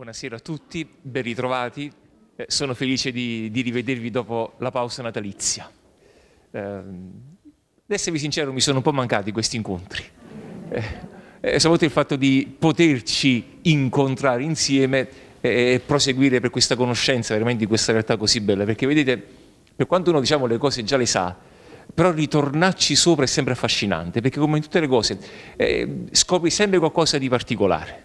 Buonasera a tutti, ben ritrovati. Eh, sono felice di, di, rivedervi dopo la pausa natalizia. Eh, ad esservi sincero, mi sono un po' mancati questi incontri. Eh, eh soprattutto il fatto di poterci incontrare insieme e proseguire per questa conoscenza veramente di questa realtà così bella. Perché vedete, per quanto uno diciamo le cose già le sa, però ritornarci sopra è sempre affascinante, perché come in tutte le cose eh, scopri sempre qualcosa di particolare.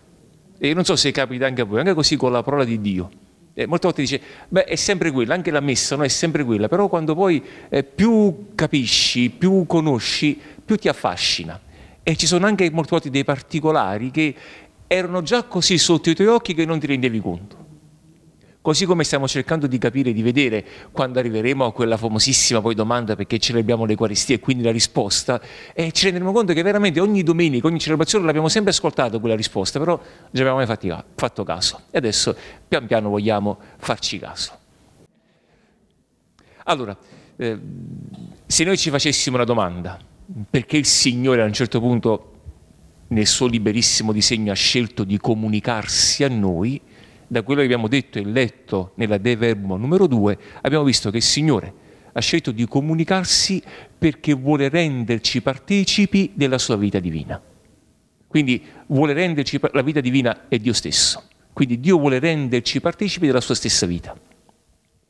E non so se capita anche a voi, anche così con la parola di Dio. Eh, molte volte dice, beh, è sempre quella, anche la messa no? è sempre quella, però quando poi eh, più capisci, più conosci, più ti affascina. E ci sono anche molte volte dei particolari che erano già così sotto i tuoi occhi che non ti rendevi conto. Così come stiamo cercando di capire, di vedere quando arriveremo a quella famosissima poi domanda perché celebriamo l'Eucaristia e quindi la risposta, e eh, ci renderemo conto che veramente ogni domenica, ogni celebrazione l'abbiamo sempre ascoltata quella risposta, però non ci abbiamo mai fatti, fatto caso. E adesso pian piano vogliamo farci caso. Allora, eh, se noi ci facessimo una domanda, perché il Signore a un certo punto nel suo liberissimo disegno ha scelto di comunicarsi a noi, da quello che abbiamo detto e letto nella De Verbum numero 2, abbiamo visto che il Signore ha scelto di comunicarsi perché vuole renderci partecipi della sua vita divina. Quindi vuole renderci, la vita divina è Dio stesso. Quindi Dio vuole renderci partecipi della sua stessa vita.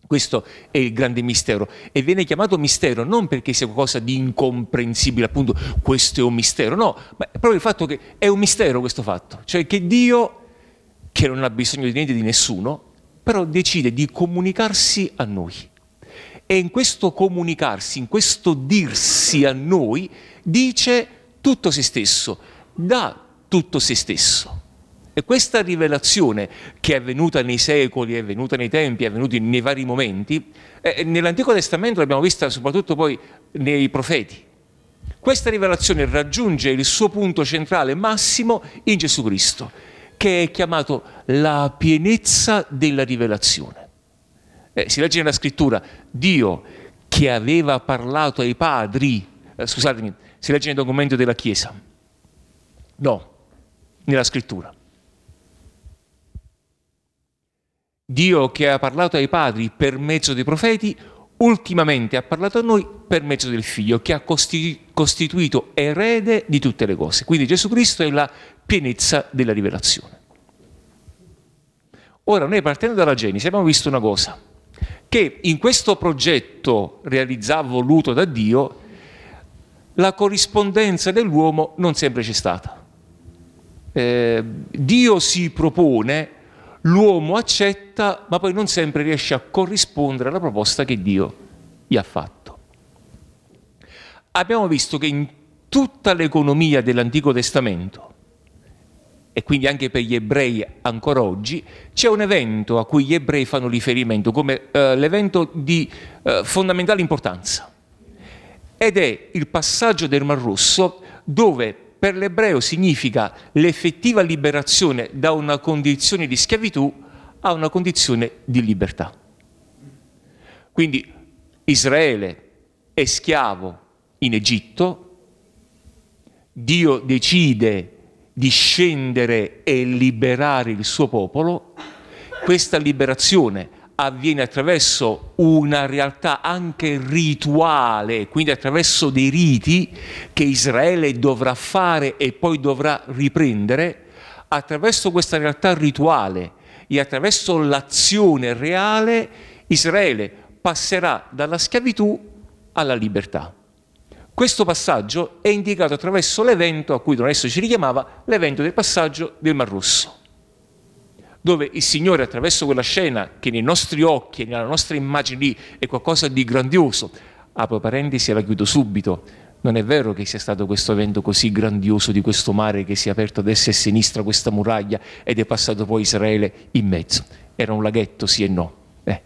Questo è il grande mistero e viene chiamato mistero non perché sia qualcosa di incomprensibile, appunto questo è un mistero, no, ma è proprio il fatto che è un mistero questo fatto, cioè che Dio che non ha bisogno di niente di nessuno, però decide di comunicarsi a noi. E in questo comunicarsi, in questo dirsi a noi, dice tutto se stesso, dà tutto se stesso. E questa rivelazione che è avvenuta nei secoli, è avvenuta nei tempi, è avvenuta nei vari momenti, eh, eh, nell'Antico Testamento l'abbiamo vista soprattutto poi nei profeti. Questa rivelazione raggiunge il suo punto centrale massimo in Gesù Cristo che è chiamato la pienezza della rivelazione. Eh, si legge nella scrittura, Dio che aveva parlato ai padri, eh, scusatemi, si legge nel documento della Chiesa, no, nella scrittura. Dio che ha parlato ai padri per mezzo dei profeti, ultimamente ha parlato a noi per mezzo del Figlio, che ha costituito erede di tutte le cose. Quindi Gesù Cristo è la pienezza della rivelazione. Ora, noi partendo dalla Genesi abbiamo visto una cosa, che in questo progetto realizzato voluto da Dio, la corrispondenza dell'uomo non sempre c'è stata. Eh, Dio si propone, l'uomo accetta, ma poi non sempre riesce a corrispondere alla proposta che Dio gli ha fatto. Abbiamo visto che in tutta l'economia dell'Antico Testamento e quindi anche per gli ebrei ancora oggi, c'è un evento a cui gli ebrei fanno riferimento come eh, l'evento di eh, fondamentale importanza ed è il passaggio del Mar Rosso dove per l'ebreo significa l'effettiva liberazione da una condizione di schiavitù a una condizione di libertà. Quindi Israele è schiavo in Egitto, Dio decide di scendere e liberare il suo popolo, questa liberazione avviene attraverso una realtà anche rituale, quindi attraverso dei riti che Israele dovrà fare e poi dovrà riprendere, attraverso questa realtà rituale e attraverso l'azione reale Israele passerà dalla schiavitù alla libertà. Questo passaggio è indicato attraverso l'evento a cui Don Esso ci richiamava, l'evento del passaggio del Mar Rosso, dove il Signore attraverso quella scena che nei nostri occhi e nella nostra immagine lì è qualcosa di grandioso, apro parentesi e la chiudo subito, non è vero che sia stato questo evento così grandioso di questo mare che si è aperto a destra e a sinistra questa muraglia ed è passato poi Israele in mezzo. Era un laghetto, sì e no. Eh.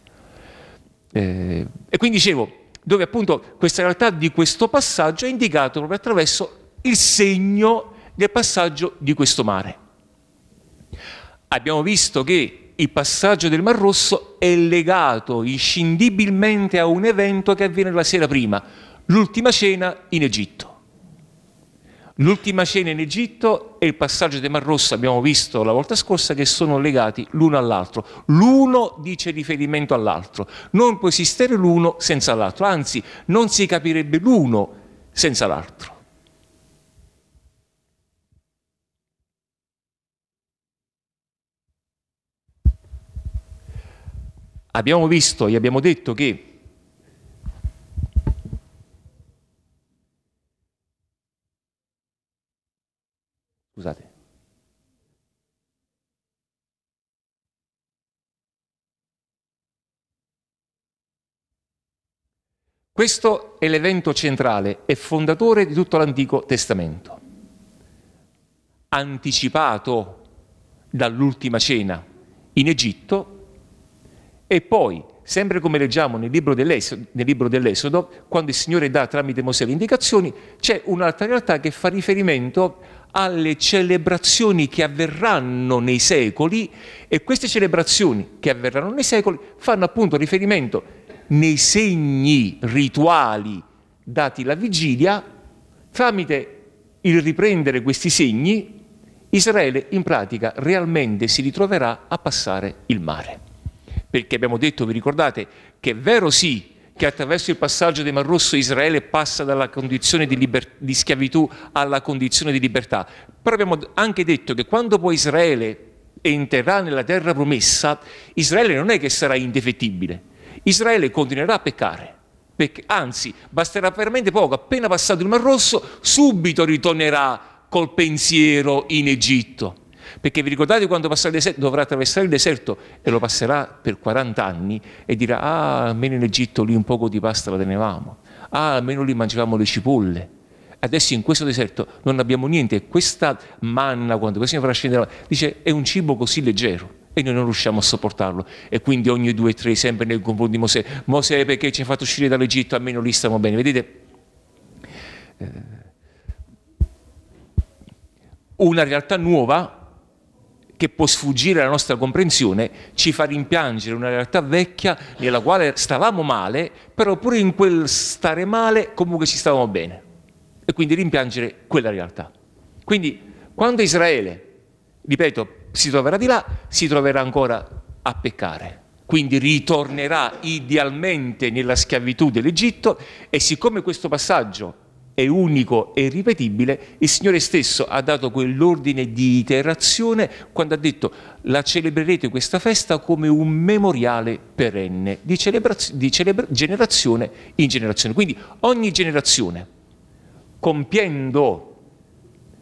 Eh, e quindi dicevo, dove appunto questa realtà di questo passaggio è indicata proprio attraverso il segno del passaggio di questo mare. Abbiamo visto che il passaggio del Mar Rosso è legato inscindibilmente a un evento che avviene la sera prima, l'ultima cena in Egitto. L'ultima cena in Egitto e il passaggio del Mar Rosso, abbiamo visto la volta scorsa, che sono legati l'uno all'altro. L'uno dice riferimento all'altro. Non può esistere l'uno senza l'altro, anzi non si capirebbe l'uno senza l'altro. Abbiamo visto, e abbiamo detto che Scusate. Questo è l'evento centrale e fondatore di tutto l'Antico Testamento, anticipato dall'ultima cena in Egitto e poi, sempre come leggiamo nel libro dell'Esodo, nel libro dell'Esodo quando il Signore dà tramite Mosè le indicazioni, c'è un'altra realtà che fa riferimento alle celebrazioni che avverranno nei secoli e queste celebrazioni che avverranno nei secoli fanno appunto riferimento nei segni rituali dati la vigilia, tramite il riprendere questi segni, Israele in pratica realmente si ritroverà a passare il mare. Perché abbiamo detto, vi ricordate, che è vero sì che attraverso il passaggio del Mar Rosso Israele passa dalla condizione di, liber- di schiavitù alla condizione di libertà. Però abbiamo anche detto che quando poi Israele entrerà nella terra promessa, Israele non è che sarà indefettibile, Israele continuerà a peccare. anzi, basterà veramente poco, appena passato il Mar Rosso, subito ritornerà col pensiero in Egitto perché vi ricordate quando deserto, dovrà attraversare il deserto e lo passerà per 40 anni e dirà, ah, almeno in Egitto lì un poco di pasta la tenevamo, ah, almeno lì mangiavamo le cipolle. Adesso in questo deserto non abbiamo niente, questa manna, quando questo farà scendere, dice, è un cibo così leggero e noi non riusciamo a sopportarlo. E quindi ogni due o tre, sempre nel confronto di Mosè, Mosè perché ci ha fatto uscire dall'Egitto, almeno lì stiamo bene. Vedete? Eh, una realtà nuova che può sfuggire alla nostra comprensione, ci fa rimpiangere una realtà vecchia nella quale stavamo male, però pure in quel stare male comunque ci stavamo bene. E quindi rimpiangere quella realtà. Quindi quando Israele, ripeto, si troverà di là, si troverà ancora a peccare quindi ritornerà idealmente nella schiavitù dell'Egitto e siccome questo passaggio è unico e irripetibile, il Signore stesso ha dato quell'ordine di iterazione quando ha detto la celebrerete questa festa come un memoriale perenne di, di generazione in generazione. Quindi ogni generazione, compiendo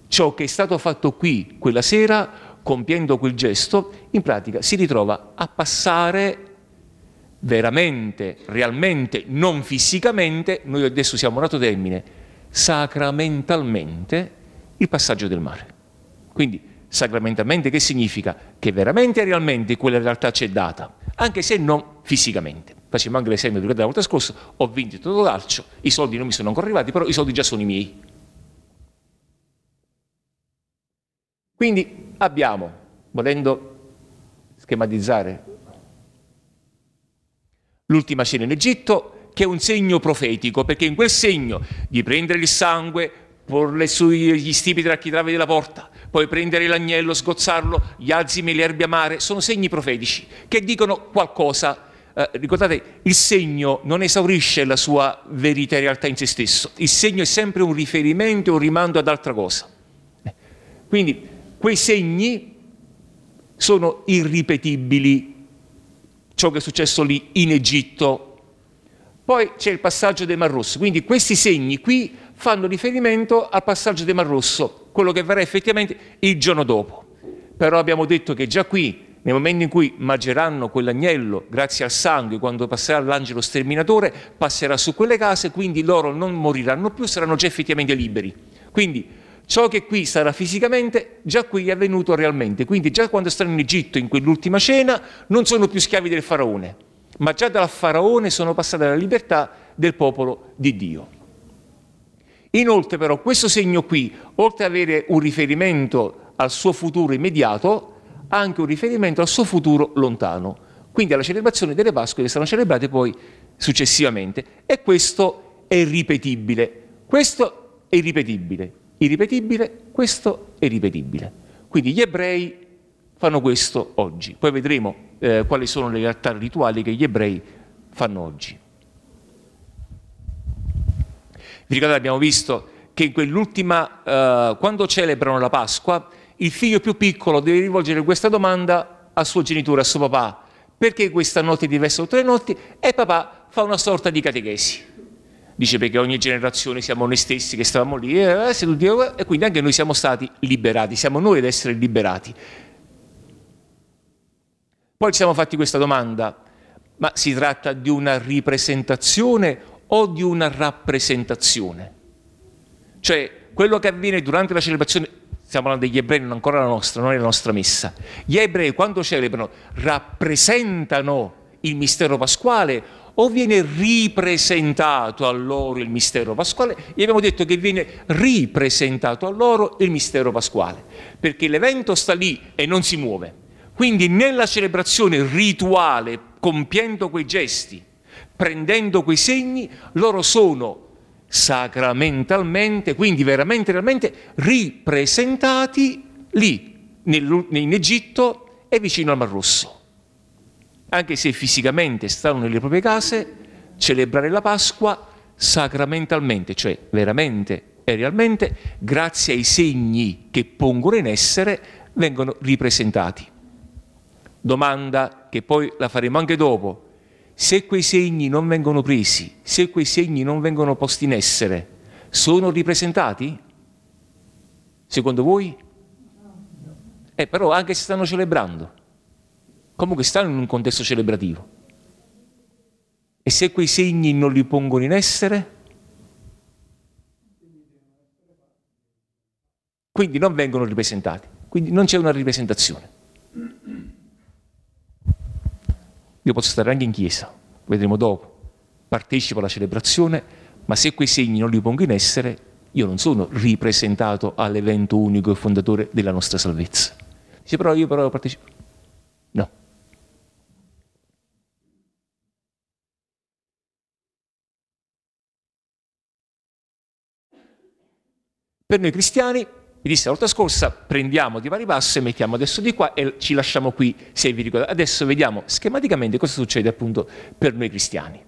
ciò che è stato fatto qui quella sera, compiendo quel gesto, in pratica si ritrova a passare veramente, realmente, non fisicamente, noi adesso siamo un altro termine, sacramentalmente il passaggio del mare. Quindi sacramentalmente che significa? Che veramente e realmente quella realtà c'è data, anche se non fisicamente. Facciamo anche l'esempio di la volta scorsa, ho vinto il Totolaccio, i soldi non mi sono ancora arrivati, però i soldi già sono i miei. Quindi abbiamo, volendo schematizzare, l'ultima scena in Egitto, che è un segno profetico, perché in quel segno di prendere il sangue, porle sugli stipi tra chi travi della porta, poi prendere l'agnello, sgozzarlo, gli azimi, le erbe amare, sono segni profetici che dicono qualcosa. Eh, ricordate, il segno non esaurisce la sua verità e realtà in se stesso, il segno è sempre un riferimento e un rimando ad altra cosa. Eh, quindi quei segni sono irripetibili, ciò che è successo lì in Egitto poi c'è il passaggio del Mar Rosso, quindi questi segni qui fanno riferimento al passaggio del Mar Rosso, quello che verrà effettivamente il giorno dopo. Però abbiamo detto che già qui, nel momento in cui mangeranno quell'agnello, grazie al sangue, quando passerà l'angelo sterminatore, passerà su quelle case, quindi loro non moriranno più, saranno già effettivamente liberi. Quindi ciò che qui sarà fisicamente, già qui è avvenuto realmente. Quindi già quando stanno in Egitto in quell'ultima cena, non sono più schiavi del faraone, ma già dal faraone sono passate alla libertà del popolo di Dio. Inoltre però questo segno qui, oltre ad avere un riferimento al suo futuro immediato, ha anche un riferimento al suo futuro lontano, quindi alla celebrazione delle Pasqua che saranno celebrate poi successivamente. E questo è ripetibile, questo è ripetibile, irripetibile, questo è ripetibile. Quindi gli ebrei fanno questo oggi, poi vedremo eh, quali sono le realtà rituali che gli ebrei fanno oggi. Vi ricordate, abbiamo visto che in quell'ultima, eh, quando celebrano la Pasqua, il figlio più piccolo deve rivolgere questa domanda al suo genitore, a suo papà, perché questa notte è diversa da tutte le notti? E papà fa una sorta di catechesi. Dice perché ogni generazione siamo noi stessi che stavamo lì, eh, e quindi anche noi siamo stati liberati, siamo noi ad essere liberati. Poi ci siamo fatti questa domanda, ma si tratta di una ripresentazione o di una rappresentazione? Cioè, quello che avviene durante la celebrazione, stiamo parlando degli ebrei, non ancora la nostra, non è la nostra messa. Gli ebrei quando celebrano rappresentano il mistero pasquale o viene ripresentato a loro il mistero pasquale? Gli abbiamo detto che viene ripresentato a loro il mistero pasquale, perché l'evento sta lì e non si muove. Quindi nella celebrazione rituale, compiendo quei gesti, prendendo quei segni, loro sono sacramentalmente, quindi veramente, realmente, ripresentati lì, in Egitto e vicino al Mar Rosso. Anche se fisicamente stanno nelle proprie case, celebrare la Pasqua sacramentalmente, cioè veramente e realmente, grazie ai segni che pongono in essere, vengono ripresentati domanda che poi la faremo anche dopo, se quei segni non vengono presi, se quei segni non vengono posti in essere, sono ripresentati? Secondo voi? Eh, però anche se stanno celebrando, comunque stanno in un contesto celebrativo. E se quei segni non li pongono in essere? Quindi non vengono ripresentati, quindi non c'è una ripresentazione. Io posso stare anche in chiesa, vedremo dopo, partecipo alla celebrazione, ma se quei segni non li pongo in essere, io non sono ripresentato all'evento unico e fondatore della nostra salvezza. Dice però io però partecipo. No. Per noi cristiani vi disse la volta scorsa prendiamo di vari basso e mettiamo adesso di qua e ci lasciamo qui 6 virgola. Adesso vediamo schematicamente cosa succede appunto per noi cristiani.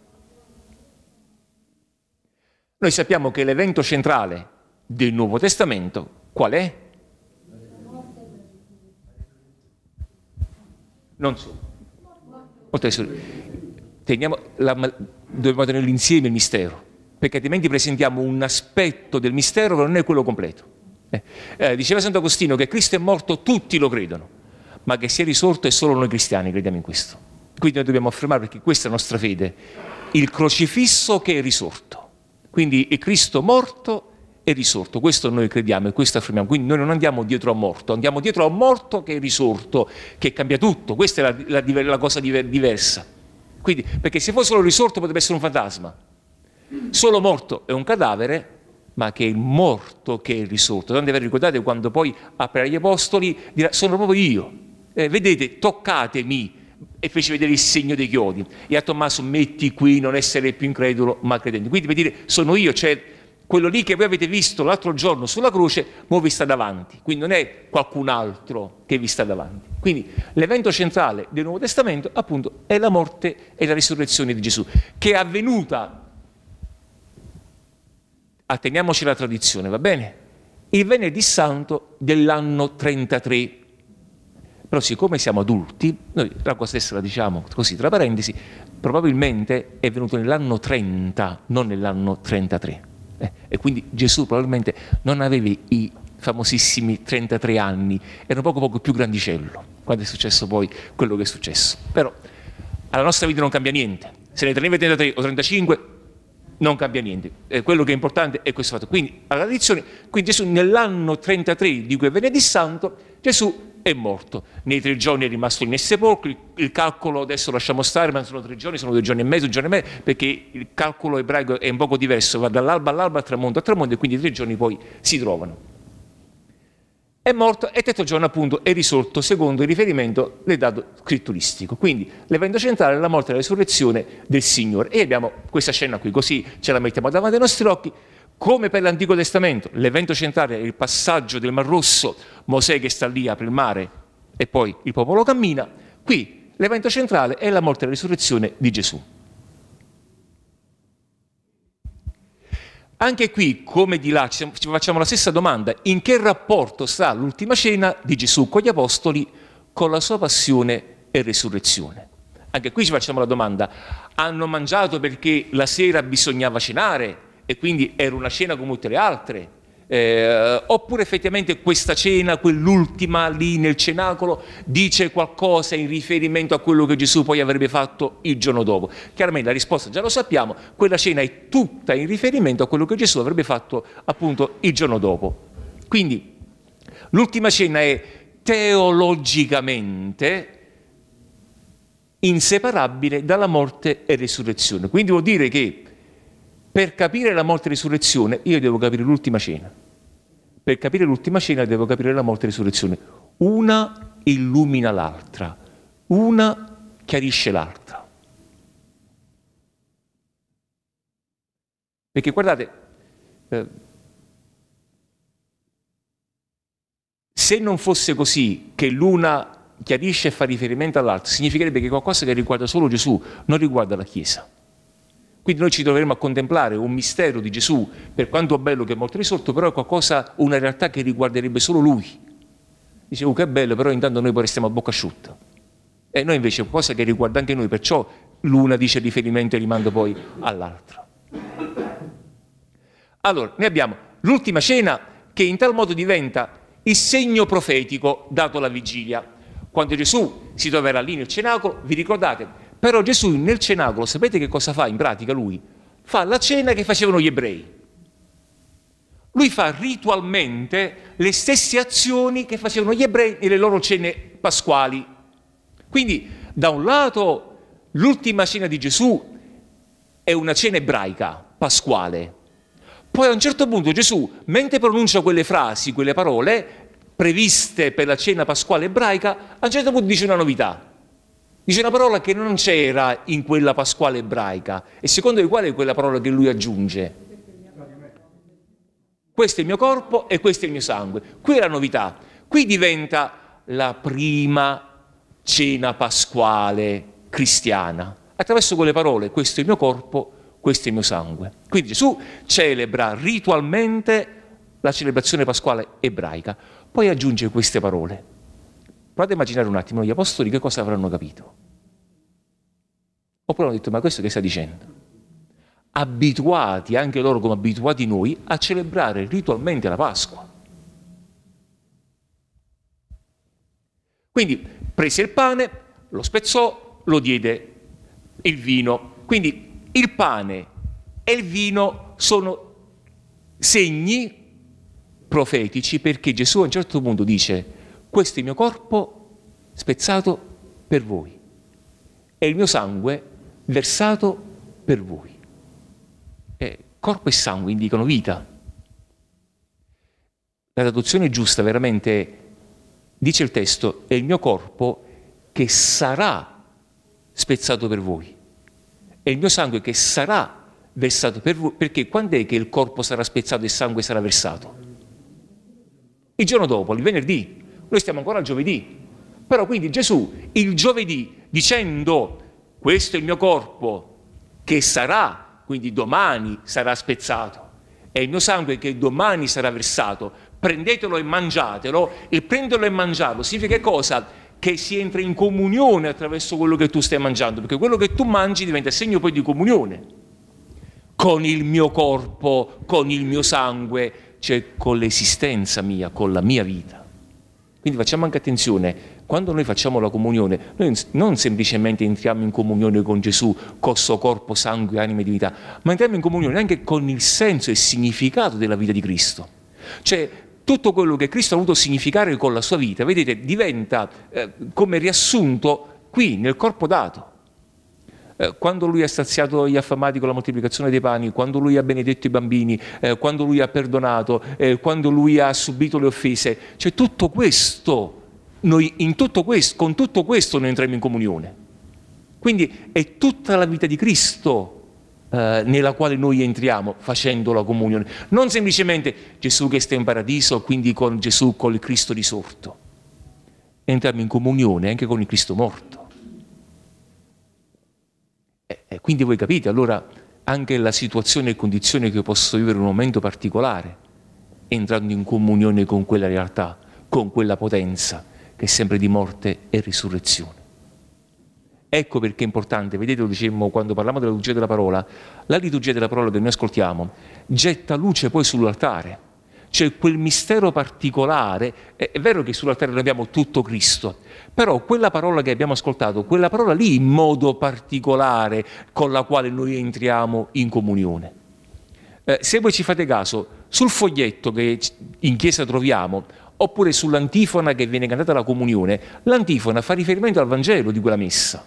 Noi sappiamo che l'evento centrale del Nuovo Testamento qual è? Non so. Teniamo la, dobbiamo tenere insieme il mistero, perché altrimenti presentiamo un aspetto del mistero che non è quello completo. Eh, eh, diceva Sant'Agostino che Cristo è morto, tutti lo credono, ma che sia risorto è solo noi cristiani crediamo in questo. Quindi noi dobbiamo affermare, perché questa è la nostra fede, il crocifisso che è risorto. Quindi è Cristo morto e risorto, questo noi crediamo e questo affermiamo. Quindi noi non andiamo dietro a morto, andiamo dietro a morto che è risorto, che cambia tutto. Questa è la, la, la cosa diver, diversa. Quindi, perché se fosse solo risorto potrebbe essere un fantasma. Solo morto è un cadavere, ma che è morto che è risorto. Tant'è vero, ricordate quando poi apre agli apostoli, dirà, sono proprio io, eh, vedete, toccatemi, e fece vedere il segno dei chiodi. E a Tommaso, metti qui, non essere più incredulo, ma credente. Quindi per dire, sono io, cioè quello lì che voi avete visto l'altro giorno sulla croce, ora vi sta davanti, quindi non è qualcun altro che vi sta davanti. Quindi l'evento centrale del Nuovo Testamento appunto è la morte e la risurrezione di Gesù, che è avvenuta atteniamoci alla tradizione, va bene? Il venerdì santo dell'anno 33. Però siccome siamo adulti, noi la cosa stessa la diciamo così, tra parentesi, probabilmente è venuto nell'anno 30, non nell'anno 33. Eh, e quindi Gesù probabilmente non aveva i famosissimi 33 anni, era poco poco più grandicello, quando è successo poi quello che è successo. Però alla nostra vita non cambia niente, se ne teneva 33 o 35 non cambia niente. Eh, quello che è importante è questo fatto. Quindi, alla tradizione, quindi Gesù nell'anno 33 di cui quel venerdì santo, Gesù è morto. Nei tre giorni è rimasto nei sepolcri, il calcolo adesso lasciamo stare, ma sono tre giorni, sono due giorni e mezzo, un giorno e mezzo, perché il calcolo ebraico è un poco diverso, va dall'alba all'alba, al tramonto al tramonto, e quindi tre giorni poi si trovano è morto e terzo giorno appunto è risorto secondo il riferimento del dato scritturistico. Quindi l'evento centrale è la morte e la risurrezione del Signore. E abbiamo questa scena qui, così ce la mettiamo davanti ai nostri occhi. Come per l'Antico Testamento, l'evento centrale è il passaggio del Mar Rosso, Mosè che sta lì, apre il mare e poi il popolo cammina. Qui l'evento centrale è la morte e la risurrezione di Gesù. Anche qui, come di là, ci facciamo la stessa domanda, in che rapporto sta l'ultima cena di Gesù con gli Apostoli con la sua passione e resurrezione? Anche qui ci facciamo la domanda, hanno mangiato perché la sera bisognava cenare e quindi era una cena come tutte le altre? Eh, oppure effettivamente questa cena, quell'ultima lì nel cenacolo, dice qualcosa in riferimento a quello che Gesù poi avrebbe fatto il giorno dopo. Chiaramente la risposta già lo sappiamo, quella cena è tutta in riferimento a quello che Gesù avrebbe fatto appunto il giorno dopo. Quindi l'ultima cena è teologicamente inseparabile dalla morte e risurrezione. Quindi vuol dire che per capire la morte e risurrezione io devo capire l'ultima cena per capire l'ultima cena devo capire la morte e la risurrezione. Una illumina l'altra, una chiarisce l'altra. Perché guardate, eh, se non fosse così che l'una chiarisce e fa riferimento all'altra, significherebbe che qualcosa che riguarda solo Gesù non riguarda la Chiesa. Quindi noi ci troveremo a contemplare un mistero di Gesù, per quanto bello che è morto risorto, però è qualcosa, una realtà che riguarderebbe solo lui. Dicevo oh, che è bello, però intanto noi poi restiamo a bocca asciutta. E noi invece è qualcosa che riguarda anche noi, perciò l'una dice riferimento e rimanda poi all'altra. Allora, ne abbiamo l'ultima cena che in tal modo diventa il segno profetico dato alla vigilia. Quando Gesù si troverà lì nel cenacolo, vi ricordate, però Gesù nel cenacolo, sapete che cosa fa in pratica lui? Fa la cena che facevano gli ebrei. Lui fa ritualmente le stesse azioni che facevano gli ebrei nelle loro cene pasquali. Quindi, da un lato, l'ultima cena di Gesù è una cena ebraica, pasquale. Poi a un certo punto Gesù, mentre pronuncia quelle frasi, quelle parole previste per la cena pasquale ebraica, a un certo punto dice una novità. Dice una parola che non c'era in quella Pasquale ebraica e secondo qual è quella parola che lui aggiunge? Questo è il mio corpo e questo è il mio sangue. Qui è la novità, qui diventa la prima cena pasquale cristiana. Attraverso quelle parole, questo è il mio corpo, questo è il mio sangue. Quindi Gesù celebra ritualmente la celebrazione pasquale ebraica, poi aggiunge queste parole. Provate a immaginare un attimo gli apostoli che cosa avranno capito. Oppure hanno detto, ma questo che sta dicendo? Abituati, anche loro come abituati noi, a celebrare ritualmente la Pasqua. Quindi prese il pane, lo spezzò, lo diede il vino. Quindi il pane e il vino sono segni profetici perché Gesù a un certo punto dice questo è il mio corpo spezzato per voi e il mio sangue versato per voi. Eh, corpo e sangue indicano vita. La traduzione giusta veramente dice il testo, è il mio corpo che sarà spezzato per voi, è il mio sangue che sarà versato per voi, perché quando è che il corpo sarà spezzato e il sangue sarà versato? Il giorno dopo, il venerdì, noi stiamo ancora al giovedì. Però quindi Gesù il giovedì dicendo questo è il mio corpo che sarà, quindi domani sarà spezzato, è il mio sangue che domani sarà versato, prendetelo e mangiatelo, e prenderlo e mangiarlo significa che cosa? Che si entra in comunione attraverso quello che tu stai mangiando, perché quello che tu mangi diventa segno poi di comunione con il mio corpo, con il mio sangue, cioè con l'esistenza mia, con la mia vita. Quindi facciamo anche attenzione, quando noi facciamo la comunione, noi non semplicemente entriamo in comunione con Gesù, col suo corpo, sangue, anima e divinità, ma entriamo in comunione anche con il senso e il significato della vita di Cristo. Cioè tutto quello che Cristo ha avuto significare con la sua vita, vedete, diventa eh, come riassunto qui nel corpo dato. Eh, quando lui ha saziato gli affamati con la moltiplicazione dei pani, quando lui ha benedetto i bambini, eh, quando lui ha perdonato, eh, quando lui ha subito le offese, cioè tutto questo, noi tutto questo, con tutto questo noi entriamo in comunione. Quindi è tutta la vita di Cristo eh, nella quale noi entriamo facendo la comunione, non semplicemente Gesù che sta in paradiso, quindi con Gesù, col Cristo risorto. Entriamo in comunione anche con il Cristo morto. Eh, quindi voi capite, allora anche la situazione e condizione che posso vivere in un momento particolare, entrando in comunione con quella realtà, con quella potenza che è sempre di morte e risurrezione. Ecco perché è importante, vedete lo dicemmo quando parliamo della liturgia della parola, la liturgia della parola che noi ascoltiamo getta luce poi sull'altare c'è quel mistero particolare, è, è vero che sull'altare noi abbiamo tutto Cristo, però quella parola che abbiamo ascoltato, quella parola lì in modo particolare con la quale noi entriamo in comunione. Eh, se voi ci fate caso, sul foglietto che in chiesa troviamo, oppure sull'antifona che viene cantata la comunione, l'antifona fa riferimento al Vangelo di quella messa.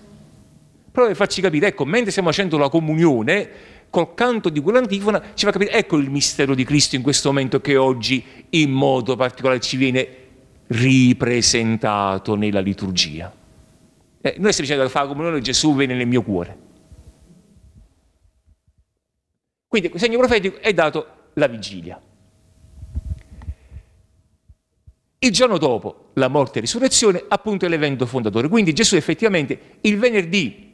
Proprio per farci capire, ecco, mentre stiamo facendo la comunione, col canto di quell'antifona ci fa capire, ecco il mistero di Cristo in questo momento che oggi in modo particolare ci viene ripresentato nella liturgia. Eh, è semplicemente fare come noi, Gesù viene nel mio cuore. Quindi il segno profetico è dato la vigilia. Il giorno dopo la morte e risurrezione, appunto, è l'evento fondatore. Quindi Gesù effettivamente il venerdì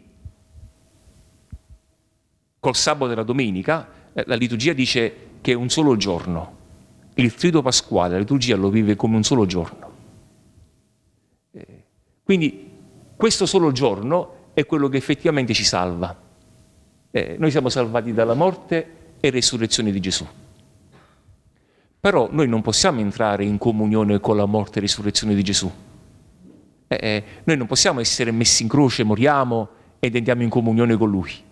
col sabato e la domenica, eh, la liturgia dice che è un solo giorno. Il trido pasquale, la liturgia lo vive come un solo giorno. Eh, quindi questo solo giorno è quello che effettivamente ci salva. Eh, noi siamo salvati dalla morte e resurrezione di Gesù. Però noi non possiamo entrare in comunione con la morte e resurrezione di Gesù. Eh, eh noi non possiamo essere messi in croce, moriamo ed entriamo in comunione con Lui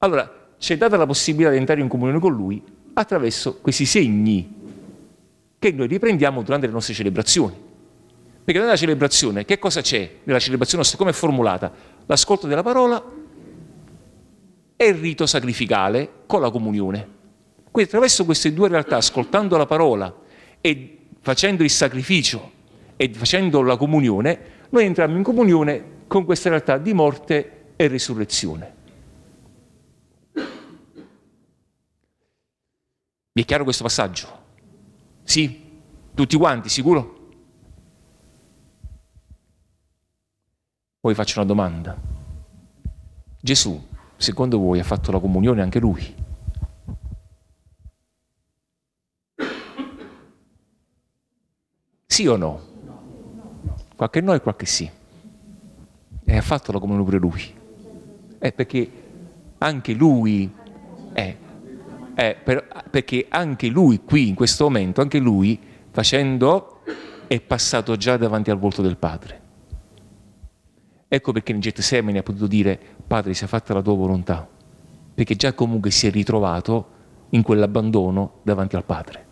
allora, ci è data la possibilità di entrare in comunione con Lui attraverso questi segni che noi riprendiamo durante le nostre celebrazioni. Perché nella celebrazione, che cosa c'è nella celebrazione nostra? Come è formulata? L'ascolto della parola e il rito sacrificale con la comunione. Quindi attraverso queste due realtà, ascoltando la parola e facendo il sacrificio e facendo la comunione, noi entriamo in comunione con questa realtà di morte e risurrezione. Vi è chiaro questo passaggio? Sì? Tutti quanti, sicuro? Poi faccio una domanda. Gesù, secondo voi, ha fatto la comunione anche lui? Sì o no? Qualche no e qualche sì. E ha fatto la comunione pure lui. È eh, perché anche lui è eh, per, perché anche lui qui in questo momento, anche lui facendo è passato già davanti al volto del Padre. Ecco perché in Getsemani ha potuto dire Padre sia fatta la tua volontà, perché già comunque si è ritrovato in quell'abbandono davanti al Padre.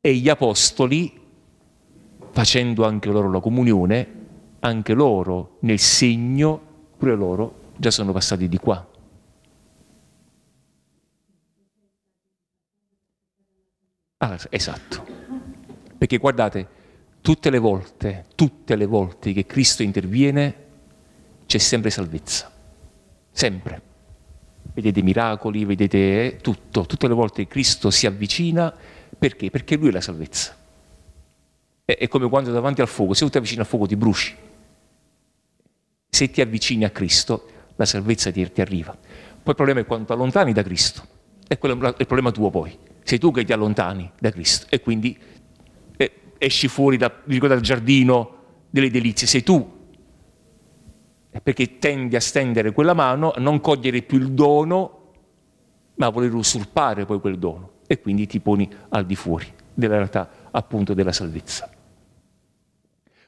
E gli apostoli, facendo anche loro la comunione, anche loro nel segno, pure loro, già sono passati di qua. Ah, esatto. Perché guardate, tutte le volte, tutte le volte che Cristo interviene, c'è sempre salvezza. Sempre. Vedete miracoli, vedete eh, tutto. Tutte le volte che Cristo si avvicina, perché? Perché Lui è la salvezza. È, è come quando davanti al fuoco, se tu ti avvicini al fuoco ti bruci. Se ti avvicini a Cristo, la salvezza ti, ti arriva. Poi il problema è quando ti allontani da Cristo. E quello è il problema tuo poi sei tu che ti allontani da Cristo e quindi eh, esci fuori da, dal giardino delle delizie, sei tu perché tendi a stendere quella mano, a non cogliere più il dono, ma a voler usurpare poi quel dono e quindi ti poni al di fuori della realtà appunto della salvezza.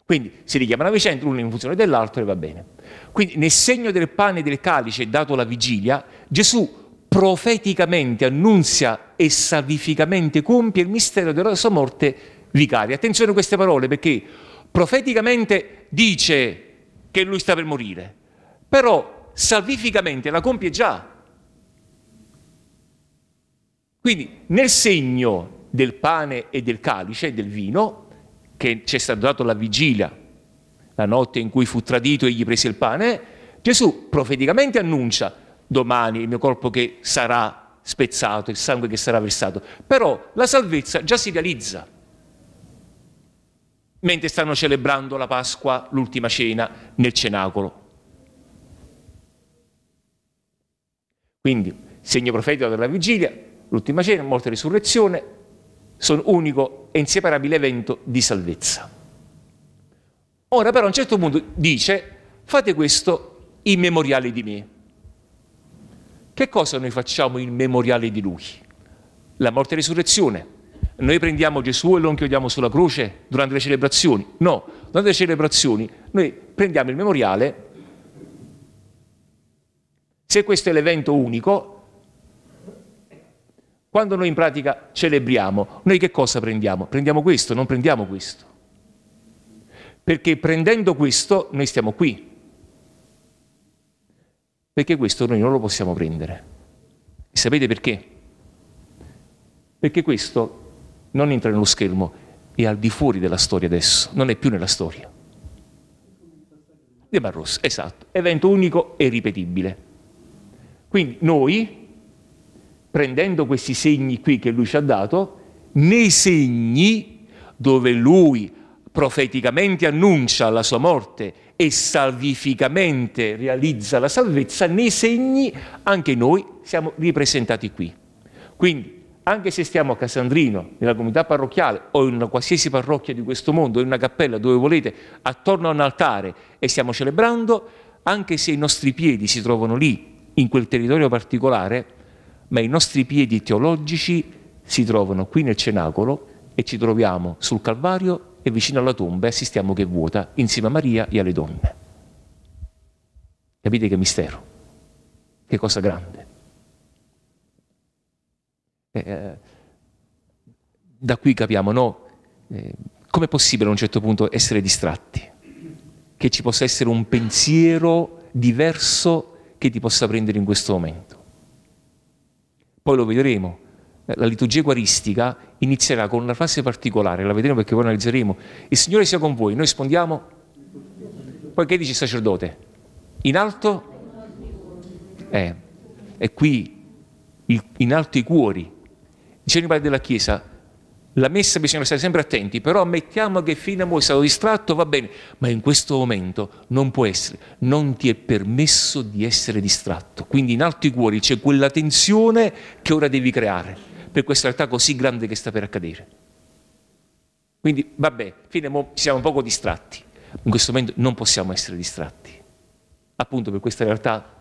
Quindi si richiamano a vicenda l'uno in funzione dell'altro e va bene. Quindi nel segno del pane e del calice dato la vigilia, Gesù profeticamente annunzia e salvificamente compie il mistero della sua morte vicaria. Attenzione a queste parole perché profeticamente dice che lui sta per morire, però salvificamente la compie già. Quindi nel segno del pane e del calice del vino, che ci è stato dato la vigilia, la notte in cui fu tradito e gli prese il pane, Gesù profeticamente annuncia domani, il mio corpo che sarà spezzato, il sangue che sarà versato. Però la salvezza già si realizza. Mentre stanno celebrando la Pasqua, l'ultima cena nel cenacolo. Quindi, segno profetico della vigilia, l'ultima cena, morte e risurrezione, sono unico e inseparabile evento di salvezza. Ora però a un certo punto dice, fate questo in memoriale di me. Che cosa noi facciamo in memoriale di Lui? La morte e risurrezione. Noi prendiamo Gesù e lo inchiodiamo sulla croce durante le celebrazioni? No, durante le celebrazioni noi prendiamo il memoriale. Se questo è l'evento unico, quando noi in pratica celebriamo, noi che cosa prendiamo? Prendiamo questo, non prendiamo questo. Perché prendendo questo noi stiamo qui. Perché questo noi non lo possiamo prendere. E sapete perché? Perché questo non entra nello schermo, è al di fuori della storia adesso, non è più nella storia. De Barroso, esatto, evento unico e ripetibile. Quindi noi, prendendo questi segni qui che lui ci ha dato, nei segni dove lui profeticamente annuncia la sua morte e salvificamente realizza la salvezza, nei segni anche noi siamo ripresentati qui. Quindi, anche se stiamo a Casandrino, nella comunità parrocchiale o in una qualsiasi parrocchia di questo mondo, in una cappella dove volete, attorno a un altare e stiamo celebrando, anche se i nostri piedi si trovano lì, in quel territorio particolare, ma i nostri piedi teologici si trovano qui nel cenacolo e ci troviamo sul Calvario e vicino alla tomba assistiamo che vuota insieme a Maria e alle donne. Capite che mistero, che cosa grande. Eh, eh, da qui capiamo, no? Eh, Com'è possibile a un certo punto essere distratti? Che ci possa essere un pensiero diverso che ti possa prendere in questo momento. Poi lo vedremo, eh, la liturgia eucaristica inizierà con una frase particolare, la vedremo perché poi analizzeremo. Il Signore sia con voi, noi rispondiamo. Poi che dice il sacerdote? In alto? Eh, è qui, in alto i cuori. Dice i padri della Chiesa, la messa bisogna stare sempre attenti, però ammettiamo che fino a voi è stato distratto, va bene, ma in questo momento non può essere, non ti è permesso di essere distratto. Quindi in alto i cuori c'è quella tensione che ora devi creare per questa realtà così grande che sta per accadere. Quindi, vabbè, fine, siamo un poco distratti. In questo momento non possiamo essere distratti. Appunto per questa realtà,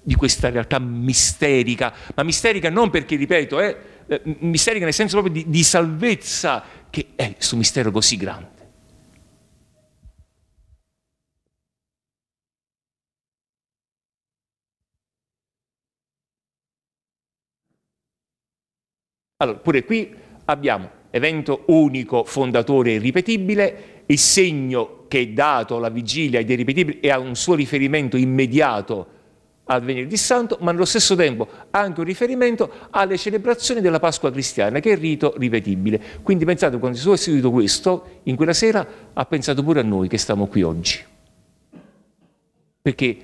di questa realtà misterica, ma misterica non perché, ripeto, è eh, eh, misterica nel senso proprio di, di salvezza, che è questo mistero così grande. Allora, pure qui abbiamo evento unico, fondatore e ripetibile, il segno che è dato alla vigilia ed è ripetibile e ha un suo riferimento immediato al venerdì santo, ma nello stesso tempo anche un riferimento alle celebrazioni della Pasqua cristiana, che è il rito ripetibile. Quindi pensate, quando Gesù ha istituito questo, in quella sera ha pensato pure a noi che stiamo qui oggi. Perché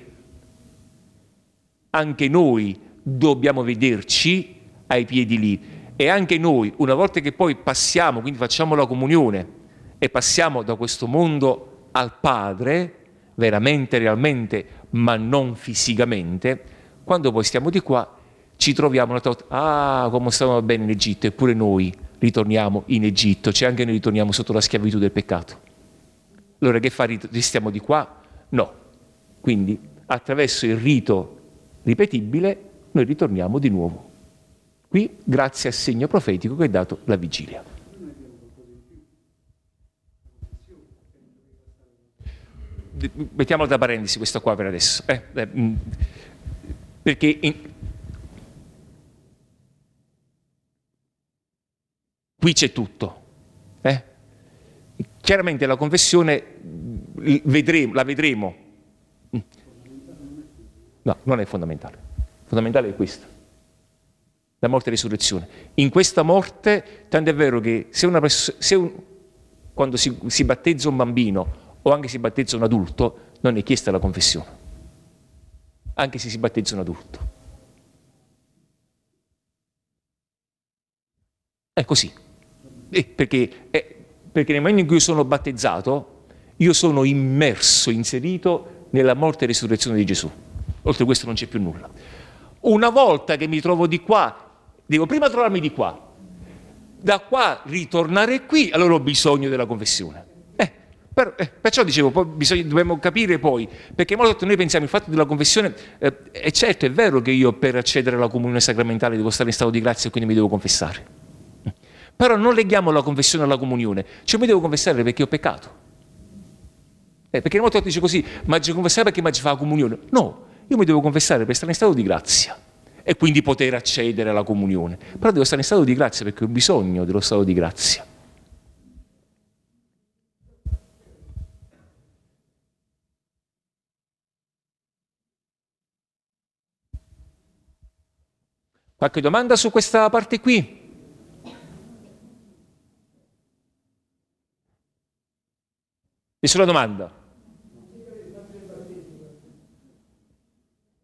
anche noi dobbiamo vederci ai piedi lì e anche noi, una volta che poi passiamo, quindi facciamo la comunione e passiamo da questo mondo al Padre, veramente, realmente, ma non fisicamente, quando poi stiamo di qua ci troviamo una volta, ah, come stavamo bene in Egitto, eppure noi ritorniamo in Egitto, cioè anche noi ritorniamo sotto la schiavitù del peccato. Allora che fa? Restiamo di qua? No. Quindi attraverso il rito ripetibile noi ritorniamo di nuovo Qui grazie al segno profetico che è dato la vigilia. Mettiamolo da parentesi questa qua per adesso. Eh, eh, mm. perché in... qui c'è tutto. Eh? Chiaramente la confessione vedremo, la vedremo. Mm. No, non è fondamentale. Fondamentale è questo la morte e la risurrezione. In questa morte, tanto è vero che se una persona, un, quando si, si battezza un bambino o anche si battezza un adulto, non è chiesta la confessione, anche se si battezza un adulto. È così, eh, perché, eh, perché, nel momento in cui io sono battezzato, io sono immerso, inserito nella morte e risurrezione di Gesù. Oltre a questo non c'è più nulla. Una volta che mi trovo di qua devo prima trovarmi di qua, da qua ritornare qui, allora ho bisogno della confessione. Eh, per, eh, perciò dicevo, bisogna, dobbiamo capire poi, perché molto volte noi pensiamo il fatto della confessione, eh, è certo, è vero che io per accedere alla comunione sacramentale devo stare in stato di grazia e quindi mi devo confessare. Però non leghiamo la confessione alla comunione, cioè mi devo confessare perché ho peccato. Eh, perché molto volte dice così, ma ci confessare perché ci fa la comunione. No, io mi devo confessare per stare in stato di grazia e quindi poter accedere alla comunione. Però devo stare in stato di grazia perché ho bisogno dello stato di grazia. Qualche domanda su questa parte qui? Nessuna domanda?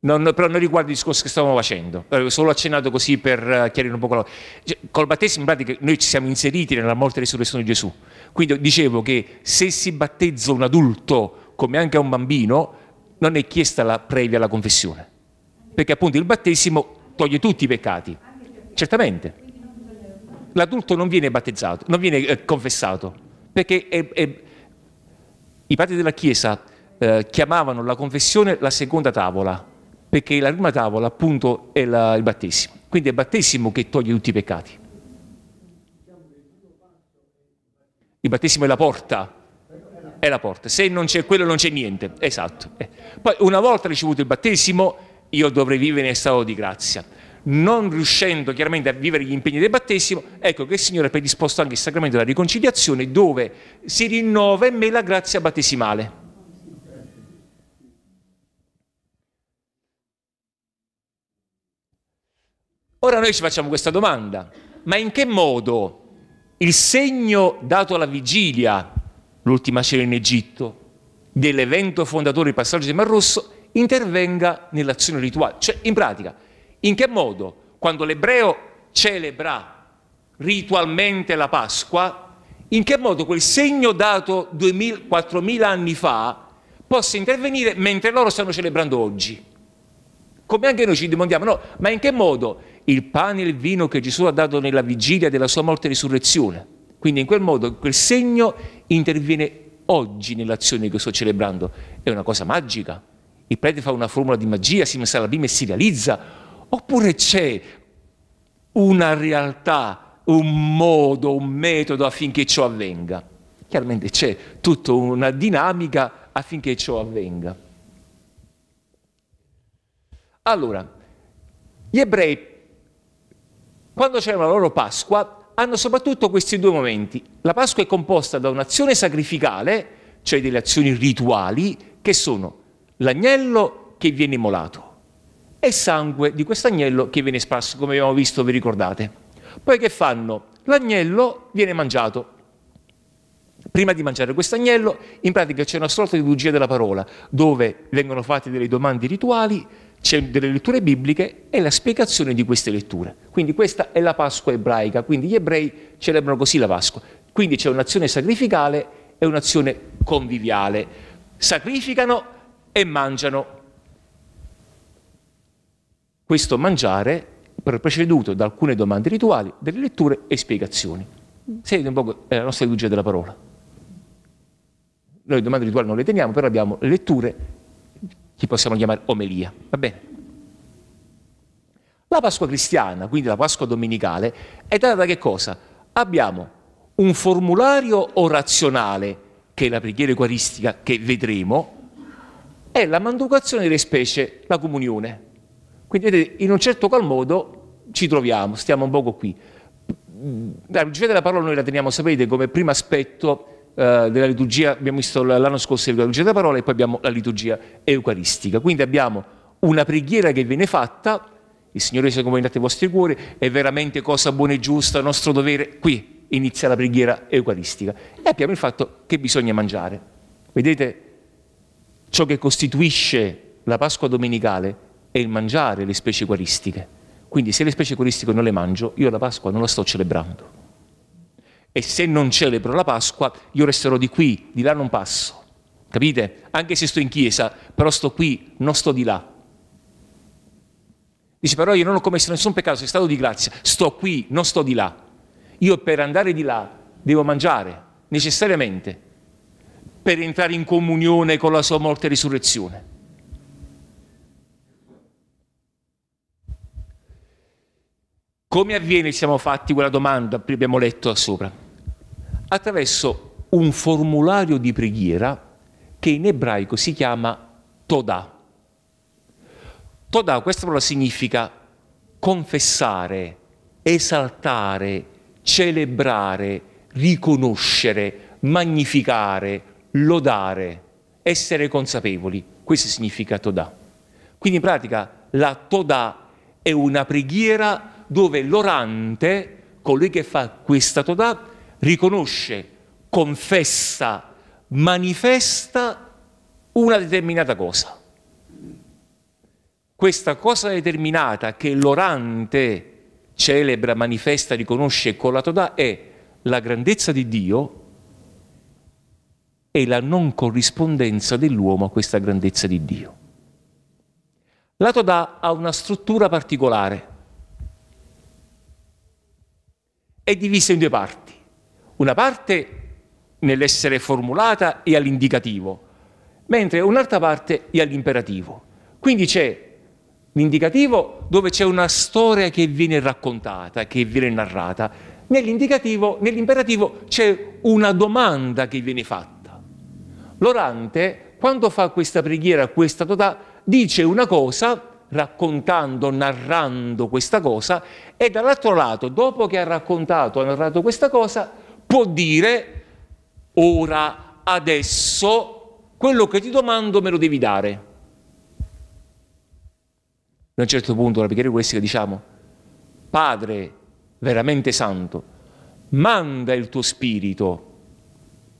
non, però non riguarda il discorso che stavamo facendo, eh, solo accennato così per eh, chiarire un po' quello. Cioè, col battesimo in pratica noi ci siamo inseriti nella morte e risurrezione di Gesù, quindi dicevo che se si battezza un adulto come anche un bambino non è chiesta la previa alla confessione, perché appunto il battesimo toglie tutti i peccati, certamente. L'adulto non viene battezzato, non viene eh, confessato, perché è, è... i padri della Chiesa eh, chiamavano la confessione la seconda tavola, perché la prima tavola appunto è la, il battesimo. Quindi è il battesimo che toglie tutti i peccati. Il battesimo è la porta, è la porta. Se non c'è quello non c'è niente, esatto. Eh. Poi una volta ricevuto il battesimo io dovrei vivere in stato di grazia. Non riuscendo chiaramente a vivere gli impegni del battesimo, ecco che il Signore ha predisposto anche il sacramento della riconciliazione dove si rinnova in me la grazia battesimale. Ora noi ci facciamo questa domanda, ma in che modo il segno dato alla vigilia, l'ultima cena in Egitto, dell'evento fondatore del passaggio del Mar Rosso, intervenga nell'azione rituale? Cioè, in pratica, in che modo quando l'ebreo celebra ritualmente la Pasqua, in che modo quel segno dato 2000, 4.000 anni fa possa intervenire mentre loro stanno celebrando oggi? Come anche noi ci domandiamo, no, ma in che modo il pane e il vino che Gesù ha dato nella vigilia della sua morte e risurrezione. Quindi in quel modo quel segno interviene oggi nell'azione che sto celebrando. È una cosa magica. Il prete fa una formula di magia, si messa alla prima e si realizza. Oppure c'è una realtà, un modo, un metodo affinché ciò avvenga. Chiaramente c'è tutta una dinamica affinché ciò avvenga. Allora, gli ebrei quando c'era la loro Pasqua, hanno soprattutto questi due momenti. La Pasqua è composta da un'azione sacrificale, cioè delle azioni rituali, che sono l'agnello che viene immolato e il sangue di quest'agnello che viene sparso, come abbiamo visto, vi ricordate. Poi che fanno? L'agnello viene mangiato. Prima di mangiare quest'agnello, in pratica c'è una sorta di bugia della parola, dove vengono fatte delle domande rituali c'è delle letture bibliche e la spiegazione di queste letture. Quindi questa è la Pasqua ebraica, quindi gli ebrei celebrano così la Pasqua. Quindi c'è un'azione sacrificale e un'azione conviviale. Sacrificano e mangiano. Questo mangiare però preceduto da alcune domande rituali, delle letture e spiegazioni. Sentite un po' la nostra liturgia della parola. Noi domande rituali non le teniamo, però abbiamo letture che possiamo chiamare omelia. Va bene? La Pasqua cristiana, quindi la Pasqua domenicale, è data da che cosa? Abbiamo un formulario orazionale, che è la preghiera eucaristica che vedremo, e la manducazione delle specie, la comunione. Quindi vedete, in un certo qual modo ci troviamo, stiamo un poco qui. La liturgia della parola noi la teniamo, sapete, come primo aspetto eh, della liturgia, abbiamo visto l'anno scorso la liturgia della parola e poi abbiamo la liturgia eucaristica. Quindi abbiamo una preghiera che viene fatta, il Signore sia comandato i vostri cuori, è veramente cosa buona e giusta, il nostro dovere, qui inizia la preghiera eucaristica. E abbiamo il fatto che bisogna mangiare. Vedete, ciò che costituisce la Pasqua domenicale è il mangiare le specie eucaristiche. Quindi se le specie eucaristiche non le mangio, io la Pasqua non la sto celebrando e se non celebro la Pasqua io resterò di qui, di là non passo. Capite? Anche se sto in chiesa, però sto qui, non sto di là. Dice però io non ho commesso nessun peccato, sono stato di grazia, sto qui, non sto di là. Io per andare di là devo mangiare, necessariamente, per entrare in comunione con la sua morte e risurrezione. Come avviene siamo fatti quella domanda, abbiamo letto sopra? attraverso un formulario di preghiera che in ebraico si chiama Todà. Todà, questa parola significa confessare, esaltare, celebrare, riconoscere, magnificare, lodare, essere consapevoli. Questo significa Todà. Quindi in pratica la Todà è una preghiera dove l'orante, colui che fa questa Todà, riconosce, confessa, manifesta una determinata cosa. Questa cosa determinata che l'orante celebra, manifesta, riconosce e collatodà è la grandezza di Dio e la non corrispondenza dell'uomo a questa grandezza di Dio. La Todà ha una struttura particolare, è divisa in due parti una parte nell'essere formulata e all'indicativo, mentre un'altra parte è all'imperativo. Quindi c'è l'indicativo dove c'è una storia che viene raccontata, che viene narrata, nell'indicativo, nell'imperativo c'è una domanda che viene fatta. L'orante, quando fa questa preghiera, questa totà, dice una cosa raccontando, narrando questa cosa e dall'altro lato, dopo che ha raccontato, ha narrato questa cosa, può dire ora, adesso, quello che ti domando me lo devi dare. A un certo punto la preghiera che diciamo, Padre veramente santo, manda il tuo spirito.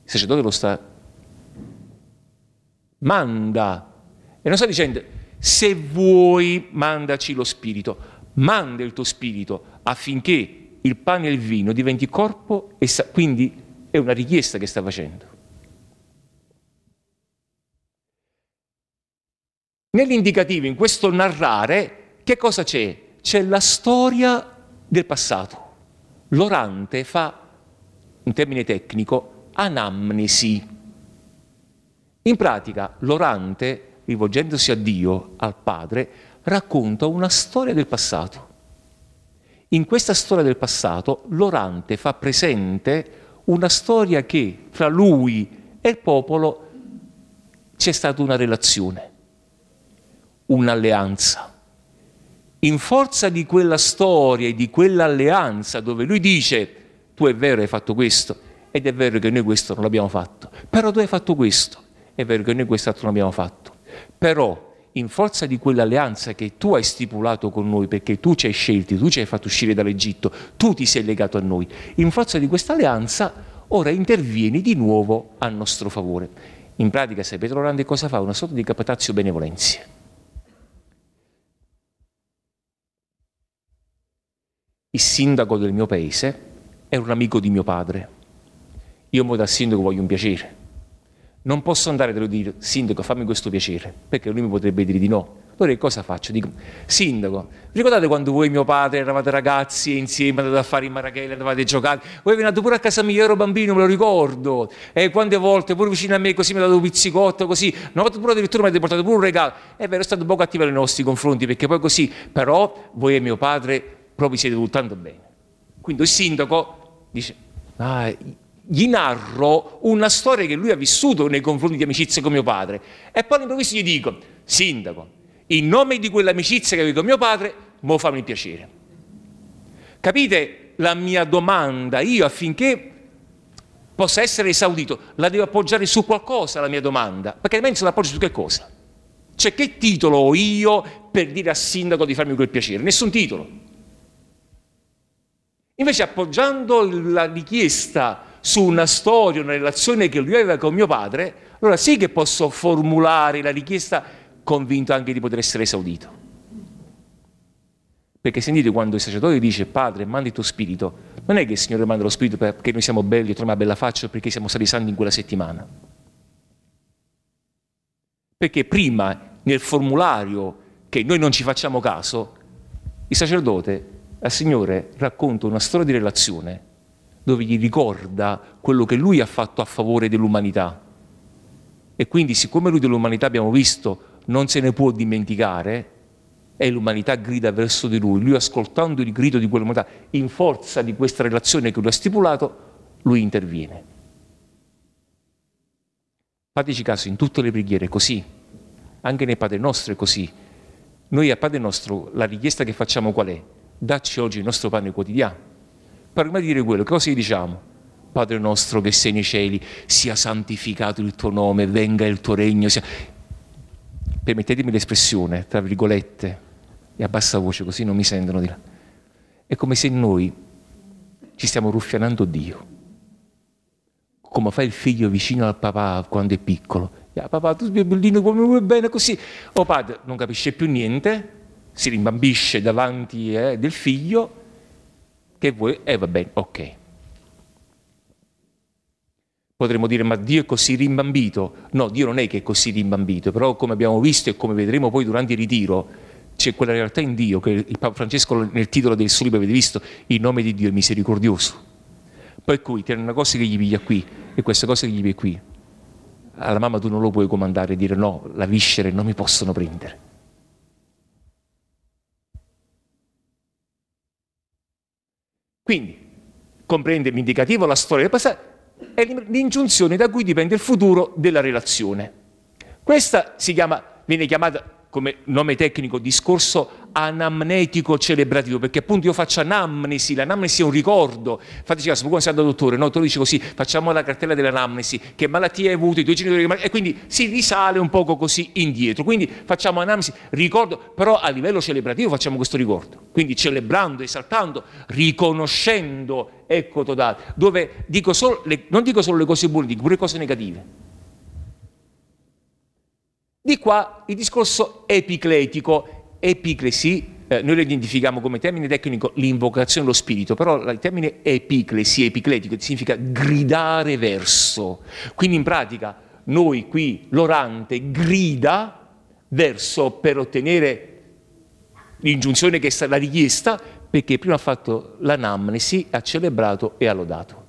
Il sacerdote lo sta... Manda. E non sta dicendo, se vuoi mandaci lo spirito, manda il tuo spirito affinché il pane e il vino diventi corpo e quindi è una richiesta che sta facendo. Nell'indicativo, in questo narrare, che cosa c'è? C'è la storia del passato. L'orante fa, un termine tecnico, anamnesi. In pratica, l'orante, rivolgendosi a Dio, al Padre, racconta una storia del passato. In questa storia del passato Lorante fa presente una storia che fra lui e il popolo c'è stata una relazione, un'alleanza. In forza di quella storia e di quell'alleanza dove lui dice tu è vero hai fatto questo ed è vero che noi questo non l'abbiamo fatto, però tu hai fatto questo, è vero che noi quest'altro non l'abbiamo fatto, però in forza di quell'alleanza che tu hai stipulato con noi, perché tu ci hai scelti, tu ci hai fatto uscire dall'Egitto, tu ti sei legato a noi, in forza di questa alleanza ora intervieni di nuovo a nostro favore. In pratica, sai, Pietro Grande cosa fa? Una sorta di capatazio benevolenzia. Il sindaco del mio paese era un amico di mio padre. Io mo dal sindaco voglio un piacere, non posso andare da lui e dire sindaco fammi questo piacere, perché lui mi potrebbe dire di no. Allora che cosa faccio? Dico, sindaco, ricordate quando voi e mio padre eravate ragazzi insieme, andate a fare in Marachella, andavate a giocare? Voi venite pure a casa mia, ero bambino, me lo ricordo. E quante volte pure vicino a me così mi ha dato un pizzicotto, così. Una volta pure addirittura mi avete portato pure un regalo. È vero, è stato poco attivo nei nostri confronti, perché poi così, però voi e mio padre proprio siete tanto bene. Quindi il sindaco dice, ah, gli narro una storia che lui ha vissuto nei confronti di amicizia con mio padre e poi all'improvviso gli dico, sindaco, in nome di quell'amicizia che avevo con mio padre, mo fammi il piacere. Capite la mia domanda? Io affinché possa essere esaudito, la devo appoggiare su qualcosa la mia domanda, perché almeno se la appoggio su che cosa? Cioè che titolo ho io per dire al sindaco di farmi quel piacere? Nessun titolo. Invece appoggiando la richiesta su una storia, una relazione che lui aveva con mio padre, allora sì che posso formulare la richiesta convinto anche di poter essere esaudito. Perché sentite quando il sacerdote dice Padre, manda il tuo spirito, non è che il Signore manda lo spirito perché noi siamo belli, troviamo una bella faccia, perché siamo stati santi in quella settimana. Perché prima nel formulario che noi non ci facciamo caso, il sacerdote al Signore racconta una storia di relazione dove gli ricorda quello che lui ha fatto a favore dell'umanità. E quindi siccome lui dell'umanità abbiamo visto non se ne può dimenticare, e l'umanità grida verso di lui, lui ascoltando il grido di quell'umanità, in forza di questa relazione che lui ha stipulato, lui interviene. Fateci caso, in tutte le preghiere è così, anche nei Padre Nostro è così. Noi a Padre Nostro la richiesta che facciamo qual è? Dacci oggi il nostro pane quotidiano prima di dire quello, cosa gli diciamo? Padre nostro che sei nei cieli, sia santificato il tuo nome, venga il tuo regno. Sia... Permettetemi l'espressione, tra virgolette, e a bassa voce così non mi sentono di là. È come se noi ci stiamo ruffianando Dio, come fa il figlio vicino al papà quando è piccolo. Ah, papà, tu sei bellino come vuoi bene così. O oh, padre non capisce più niente, si rimbambisce davanti eh, del figlio che vuoi, e eh, va bene, ok. Potremmo dire, ma Dio è così rimbambito. No, Dio non è che è così rimbambito, però come abbiamo visto e come vedremo poi durante il ritiro, c'è quella realtà in Dio che il Papa Francesco nel titolo del suo libro avete visto, il nome di Dio è misericordioso. Per cui c'è una cosa che gli piglia qui e questa cosa che gli piglia qui. Alla mamma tu non lo puoi comandare e dire no, la viscere non mi possono prendere. Quindi comprende l'indicativo, la storia del passato e l'ingiunzione da cui dipende il futuro della relazione. Questa chiama, viene chiamata come nome tecnico discorso anamnetico celebrativo, perché appunto io faccio anamnesi, l'anamnesi è un ricordo, fateci caso, ah, quando sei andato dottore, no, te lo dici così, facciamo la cartella dell'anamnesi, che malattia hai avuto, i tuoi genitori, e quindi si risale un poco così indietro, quindi facciamo anamnesi, ricordo, però a livello celebrativo facciamo questo ricordo, quindi celebrando, esaltando, riconoscendo, ecco totale, dove dico le, non dico solo le cose buone, dico pure le cose negative. Di qua il discorso epicletico, epiclesi, eh, noi lo identifichiamo come termine tecnico l'invocazione dello spirito, però il termine epiclesi, epicletico, significa gridare verso. Quindi in pratica noi qui l'orante grida verso per ottenere l'ingiunzione che è stata richiesta perché prima ha fatto l'anamnesi, ha celebrato e ha lodato.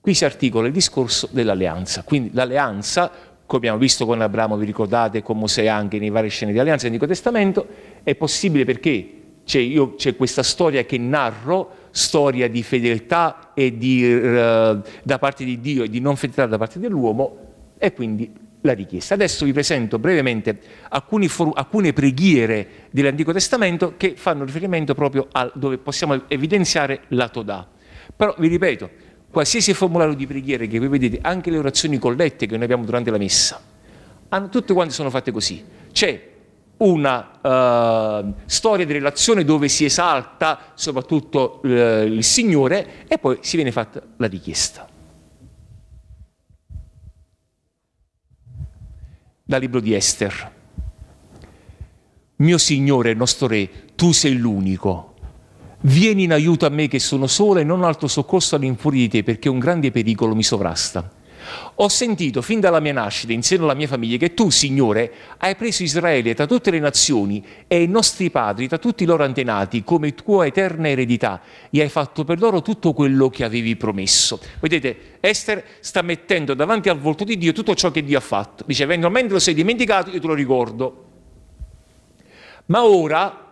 Qui si articola il discorso dell'alleanza, quindi l'alleanza come abbiamo visto con Abramo, vi ricordate, con Mosè anche nei vari scene di alleanza nell'Antico Testamento, è possibile perché c'è, questa storia che narro, storia di fedeltà di, eh, da parte di Dio e di non fedeltà da parte dell'uomo, e quindi la richiesta. Adesso vi presento brevemente alcune preghiere dell'Antico Testamento che fanno riferimento proprio a dove possiamo evidenziare la Todà. Però vi ripeto, qualsiasi formulario di preghiera che voi vedete, anche le orazioni collette che noi abbiamo durante la messa, tutte quante sono fatte così. C'è una uh, storia di relazione dove si esalta soprattutto uh, il Signore e poi si viene fatta la richiesta. Dal libro di Esther. Mio Signore, nostro Re, tu sei l'unico Vieni in aiuto a me che sono sola e non altro soccorso all'infuori di te perché un grande pericolo mi sovrasta. Ho sentito fin dalla mia nascita, in seno alla mia famiglia, che tu, Signore, hai preso Israele tra tutte le nazioni e i nostri padri, tra tutti i loro antenati, come tua eterna eredità, e hai fatto per loro tutto quello che avevi promesso. Vedete, Esther sta mettendo davanti al volto di Dio tutto ciò che Dio ha fatto. Dice, mentre lo sei dimenticato, io te lo ricordo. Ma ora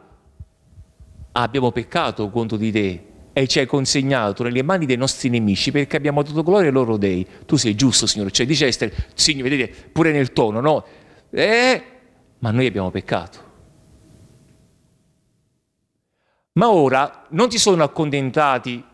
abbiamo peccato contro di te e ci hai consegnato nelle mani dei nostri nemici perché abbiamo dato gloria ai loro dei. Tu sei giusto, Signore. Cioè dice Esther, Signore, vedete, pure nel tono, no? Eh, ma noi abbiamo peccato. Ma ora non si sono accontentati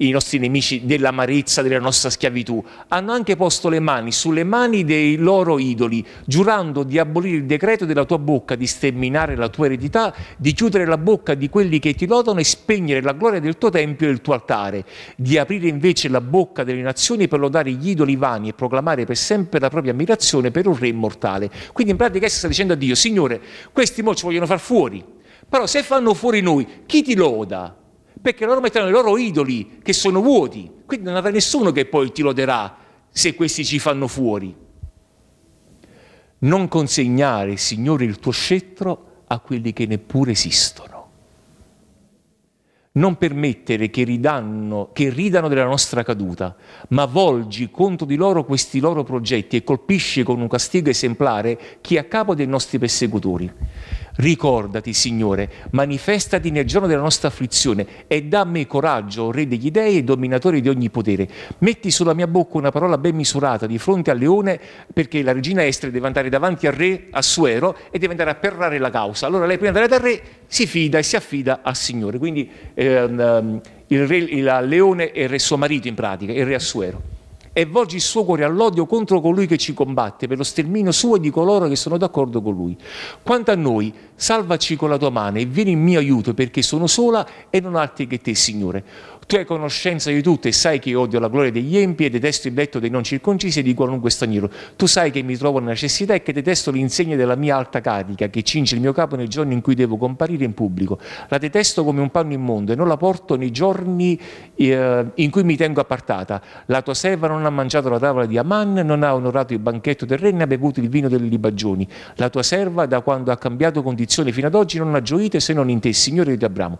i nostri nemici dell'amarezza della nostra schiavitù, hanno anche posto le mani sulle mani dei loro idoli, giurando di abolire il decreto della tua bocca, di sterminare la tua eredità, di chiudere la bocca di quelli che ti lodano e spegnere la gloria del tuo tempio e del tuo altare, di aprire invece la bocca delle nazioni per lodare gli idoli vani e proclamare per sempre la propria ammirazione per un re immortale. Quindi in pratica essa sta dicendo a Dio, Signore, questi mo ci vogliono far fuori, però se fanno fuori noi, chi ti loda? perché loro metteranno i loro idoli che sono vuoti, quindi non avrà nessuno che poi ti loderà se questi ci fanno fuori. Non consegnare, Signore, il tuo scettro a quelli che neppure esistono. Non permettere che, ridanno, che ridano della nostra caduta, ma volgi contro di loro questi loro progetti e colpisci con un castigo esemplare chi è a capo dei nostri persecutori. Ricordati, Signore, manifestati nel giorno della nostra afflizione e dammi coraggio, Re degli dei e dominatore di ogni potere. Metti sulla mia bocca una parola ben misurata di fronte al leone, perché la regina Estre deve andare davanti al re Assuero e deve andare a perrare la causa. Allora lei prima di andare dal re si fida e si affida al Signore. Quindi ehm, il, re, il leone è il re suo marito in pratica, il re Assuero e volge il suo cuore all'odio contro colui che ci combatte, per lo sterminio suo e di coloro che sono d'accordo con lui. Quanto a noi, salvaci con la tua mano e vieni in mio aiuto perché sono sola e non altri che te, Signore tu hai conoscenza di tutto e sai che odio la gloria degli empi e detesto il letto dei non circoncisi e di qualunque straniero. Tu sai che mi trovo nella necessità e che detesto l'insegna della mia alta carica che cinge il mio capo nel giorno in cui devo comparire in pubblico. La detesto come un panno immondo e non la porto nei giorni eh, in cui mi tengo appartata. La tua serva non ha mangiato la tavola di Aman, non ha onorato il banchetto del re, né ha bevuto il vino delle libagioni. La tua serva, da quando ha cambiato condizione fino ad oggi, non ha gioito se non in te, Signore di Abramo.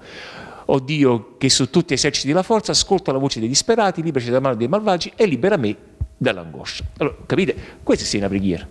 O oh Dio che su tutti eserciti la forza, ascolta la voce dei disperati, liberaci dalla mano dei malvagi e libera me dall'angoscia. Allora, capite? Questa è una preghiera.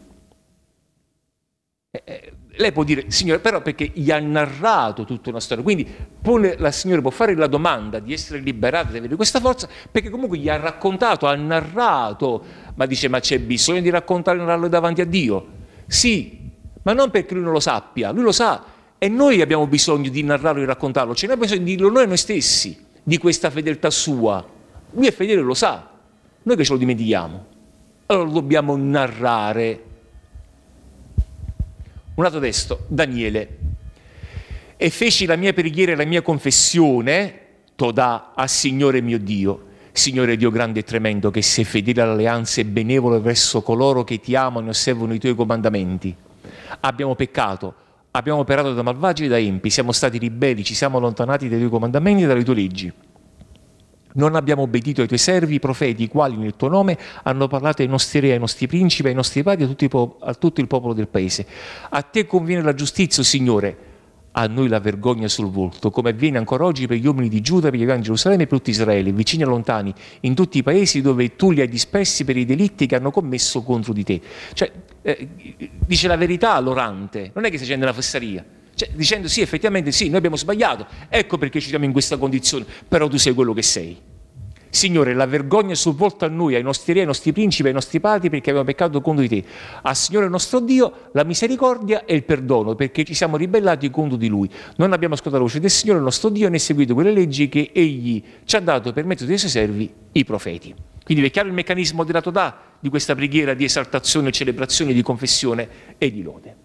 Eh, eh, lei può dire, Signore, però perché gli ha narrato tutta una storia, quindi pone, la Signora può fare la domanda di essere liberata, di avere questa forza, perché comunque gli ha raccontato, ha narrato, ma dice, ma c'è bisogno di raccontare e narrarlo davanti a Dio? Sì, ma non perché lui non lo sappia, lui lo sa, e noi abbiamo bisogno di narrarlo e raccontarlo, ce cioè, noi abbiamo bisogno di dirlo noi noi stessi, di questa fedeltà sua. Lui è fedele, lo sa, noi che ce lo dimentichiamo. Allora lo dobbiamo narrare. Un altro testo, Daniele. E feci la mia preghiera e la mia confessione, Todà, a Signore mio Dio. Signore Dio grande e tremendo, che sei fedele all'alleanza e benevolo verso coloro che ti amano e osservano i tuoi comandamenti. Abbiamo peccato, abbiamo operato da malvagi e da empi, siamo stati ribelli, ci siamo allontanati dai tuoi comandamenti e dalle tue leggi. Non abbiamo obbedito ai tuoi servi, i profeti, i quali nel tuo nome hanno parlato ai nostri re, ai nostri principi, ai nostri padri, a, po- a tutto il popolo del paese. A te conviene la giustizia, Signore, a noi la vergogna sul volto, come avviene ancora oggi per gli uomini di Giuda, per gli uomini di Gerusalemme e per tutto Israele, vicini e lontani, in tutti i paesi dove tu li hai dispersi per i delitti che hanno commesso contro di te. Cioè, eh, dice la verità l'orante, non è che si accende la fessaria, Cioè, dicendo sì, effettivamente sì, noi abbiamo sbagliato, ecco perché ci siamo in questa condizione, però tu sei quello che sei. Signore, la vergogna è sovvolta a noi, ai nostri re, ai nostri principi, ai nostri padri, perché abbiamo peccato contro di te. Al Signore nostro Dio la misericordia e il perdono, perché ci siamo ribellati contro di Lui. Non abbiamo ascoltato la voce del Signore nostro Dio né seguito quelle leggi che Egli ci ha dato per mezzo dei suoi servi, i profeti. Quindi è chiaro il meccanismo dato da di questa preghiera di esaltazione, celebrazione, di confessione e di lode.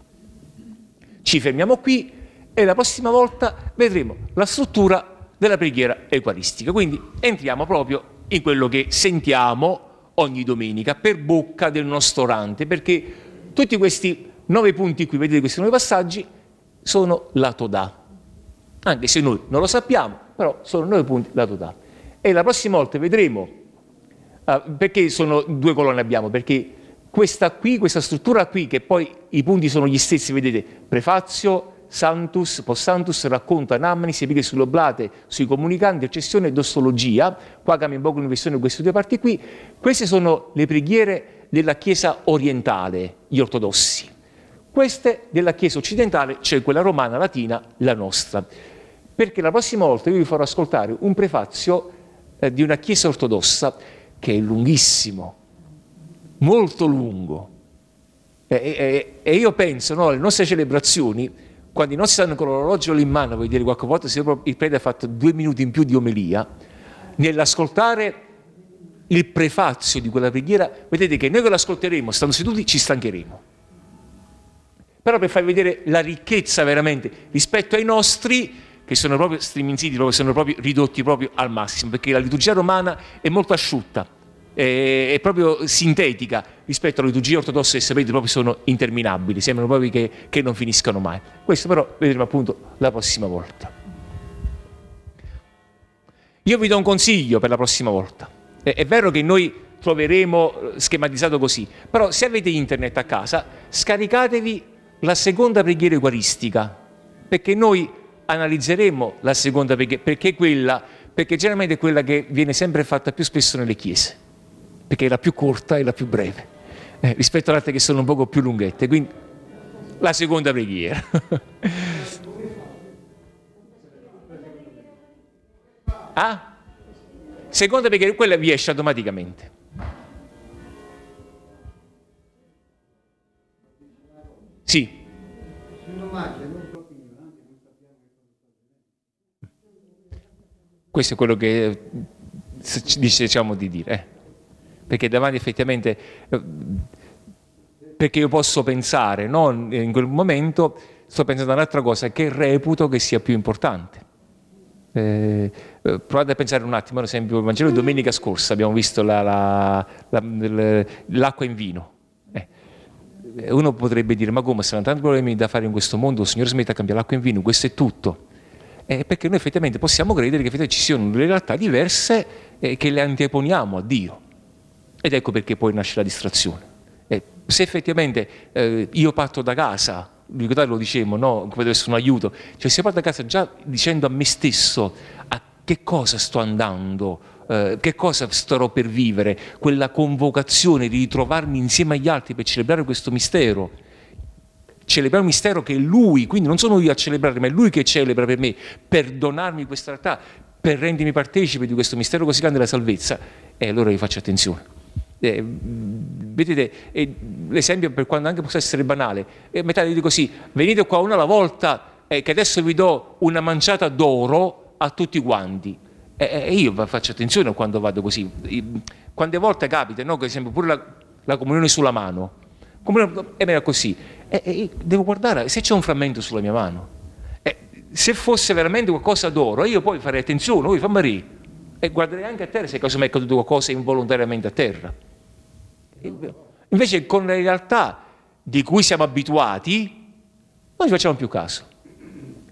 Ci fermiamo qui e la prossima volta vedremo la struttura della preghiera eucaristica. Quindi entriamo proprio in quello che sentiamo ogni domenica per bocca del nostro orante, perché tutti questi nove punti qui, vedete questi nove passaggi, sono lato da. Anche se noi non lo sappiamo, però sono nove punti lato da. E la prossima volta vedremo Uh, perché sono due colonne abbiamo? Perché questa qui, questa struttura qui, che poi i punti sono gli stessi, vedete, prefazio, Santus, post-santus, racconto, anamnesi, epiche sull'oblate, sui comunicanti, eccessione e dossologia, qua cambia un po' l'inversione di queste due parti qui, queste sono le preghiere della Chiesa orientale, gli ortodossi, queste della Chiesa occidentale, cioè quella romana, latina, la nostra, perché la prossima volta io vi farò ascoltare un prefazio eh, di una Chiesa ortodossa che è lunghissimo, molto lungo. E, e, e io penso, no, alle nostre celebrazioni, quando i nostri stanno con l'orologio in mano, voglio dire, qualche volta se il prete ha fatto due minuti in più di omelia, nell'ascoltare il prefazio di quella preghiera, vedete che noi che l'ascolteremo, stando seduti, ci stancheremo. Però per far vedere la ricchezza veramente rispetto ai nostri, che sono proprio striminziti, proprio, sono proprio ridotti proprio al massimo, perché la liturgia romana è molto asciutta, è, è proprio sintetica rispetto alla liturgia ortodossa e sapete proprio sono interminabili, sembrano proprio che, che non finiscano mai. Questo però vedremo appunto la prossima volta. Io vi do un consiglio per la prossima volta. È, è, vero che noi troveremo eh, schematizzato così, però se avete internet a casa, scaricatevi la seconda preghiera eucaristica, perché noi analizzeremo la seconda perché, perché quella, perché generalmente è quella che viene sempre fatta più spesso nelle chiese, perché è la più corta e la più breve, eh, rispetto ad altre che sono un poco più lunghette, quindi la seconda preghiera. ah? Seconda perché quella vi esce automaticamente. Sì. Sull'omaggio, Questo è quello che diciamo di dire. Eh. Perché davanti effettivamente, eh, perché io posso pensare, non in quel momento sto pensando ad un'altra cosa che reputo che sia più importante. Eh, eh, provate a pensare un attimo, ad esempio, il Vangelo domenica scorsa abbiamo visto l'acqua la, la, la, in vino. Eh, uno potrebbe dire, ma come, se non tanti problemi da fare in questo mondo, il Signore smette di cambiare l'acqua in vino, questo è tutto eh, perché noi effettivamente possiamo credere che effettivamente ci siano delle realtà diverse eh, che le anteponiamo a Dio. Ed ecco perché poi nasce la distrazione. Eh, se effettivamente eh, io parto da casa, ricordate lo dicevamo, no? come deve essere un aiuto, cioè se parto da casa già dicendo a me stesso a che cosa sto andando, eh, che cosa starò per vivere, quella convocazione di ritrovarmi insieme agli altri per celebrare questo mistero, celebrare un mistero che è Lui, quindi non sono io a celebrare, ma è Lui che celebra per me, per donarmi questa realtà, per rendermi partecipe di questo mistero così grande della salvezza, e eh, allora io faccio attenzione. Eh, vedete, eh, l'esempio per quanto anche possa essere banale, eh, metà dico così, venite qua una alla volta, eh, che adesso vi do una manciata d'oro a tutti quanti. Eh, e io faccio attenzione quando vado così. Quante volte capita, no? per esempio, pure la, la comunione sulla mano. Come era così, e, eh, e eh, devo guardare se c'è un frammento sulla mia mano. E, eh, se fosse veramente qualcosa d'oro, io poi farei attenzione, oi fammi e guarderei anche a terra se casomai è caduto qualcosa involontariamente a terra. Invece con la realtà di cui siamo abituati, noi ci facciamo più caso.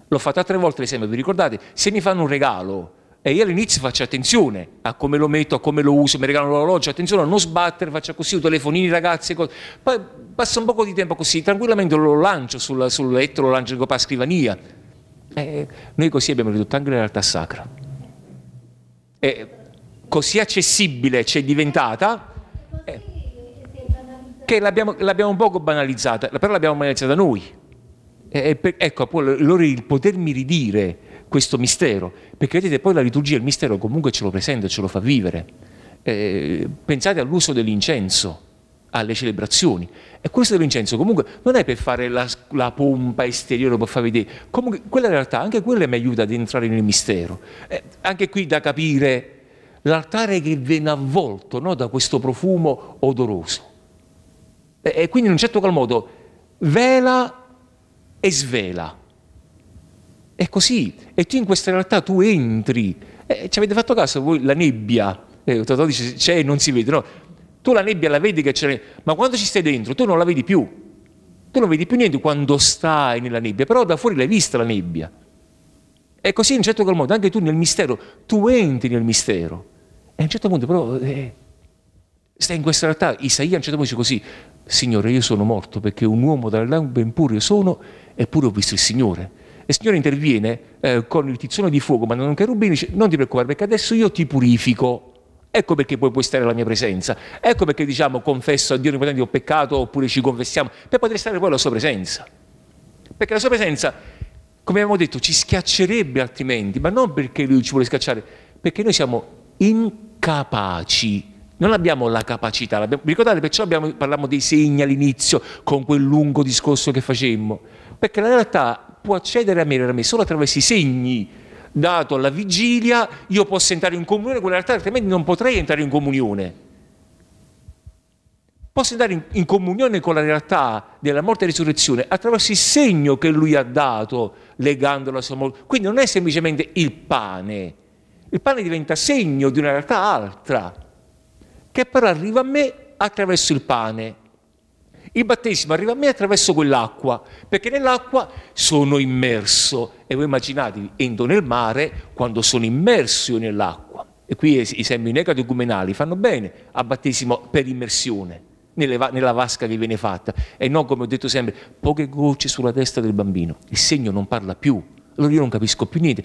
L'ho fatto tre volte l'esempio, vi ricordate? Se mi fanno un regalo e io all'inizio faccio attenzione a come lo metto, a come lo uso, mi regalano l'orologio, attenzione a non sbattere, faccio così, ho telefonini ragazzi, cose. poi passa un po' di tempo così, tranquillamente lo lancio sul, sul letto, lo lancio a scrivania. E noi così abbiamo ridotto anche la realtà sacra. E così accessibile ci è diventata eh, che l'abbiamo, un poco banalizzata, però l'abbiamo banalizzata noi. E, per, ecco, poi, allora il potermi ridire questo mistero, perché vedete poi la liturgia, il mistero comunque ce lo presenta, ce lo fa vivere. Eh, pensate all'uso dell'incenso, alle celebrazioni. E questo dell'incenso comunque non è per fare la, la pompa esteriore, per far vedere, comunque quella in realtà, anche quella mi aiuta ad entrare nel mistero. Eh, anche qui da capire l'altare che viene avvolto no, da questo profumo odoroso. e quindi in un certo qual modo vela e svela è così. E tu in questa realtà tu entri. Eh, ci avete fatto caso voi la nebbia? Eh, dice c'è e non si vede. No, tu la nebbia la vedi che c'è, ma quando ci stai dentro tu non la vedi più. Tu non vedi più niente quando stai nella nebbia, però da fuori l'hai vista la nebbia. E così in un certo qual modo, anche tu nel mistero, tu entri nel mistero. E a un certo punto però eh, stai in questa realtà. Isaia a un certo punto dice così, Signore io sono morto perché un uomo dalla ben puro sono, eppure ho visto il Signore il Signore interviene eh, con il tizzone di fuoco, ma non cherubini, dice non ti preoccupare perché adesso io ti purifico. Ecco perché poi puoi stare alla mia presenza. Ecco perché diciamo confesso a Dio Onnipotente ho peccato oppure ci confessiamo, per poter stare poi alla sua presenza. Perché la sua presenza, come abbiamo detto, ci schiaccerebbe altrimenti, ma non perché lui ci vuole schiacciare, perché noi siamo incapaci non abbiamo la capacità, vi ricordate perciò abbiamo, parlavamo dei segni all'inizio con quel lungo discorso che facemmo, perché la realtà può accedere a me, a me solo attraverso i segni dato alla vigilia, io posso entrare in comunione con la realtà, altrimenti non potrei entrare in comunione. Posso entrare in, in comunione con la realtà della morte e risurrezione attraverso il segno che lui ha dato legandolo alla sua morte. Quindi non è semplicemente il pane, il pane diventa segno di una realtà altra, che però arriva a me attraverso il pane. Il battesimo arriva a me attraverso quell'acqua, perché nell'acqua sono immerso. E voi immaginatevi, entro nel mare quando sono immerso nell'acqua. E qui i semini catecumenali fanno bene a battesimo per immersione, nella vasca che viene fatta. E non, come ho detto sempre, poche gocce sulla testa del bambino. Il segno non parla più. Allora io non capisco più niente.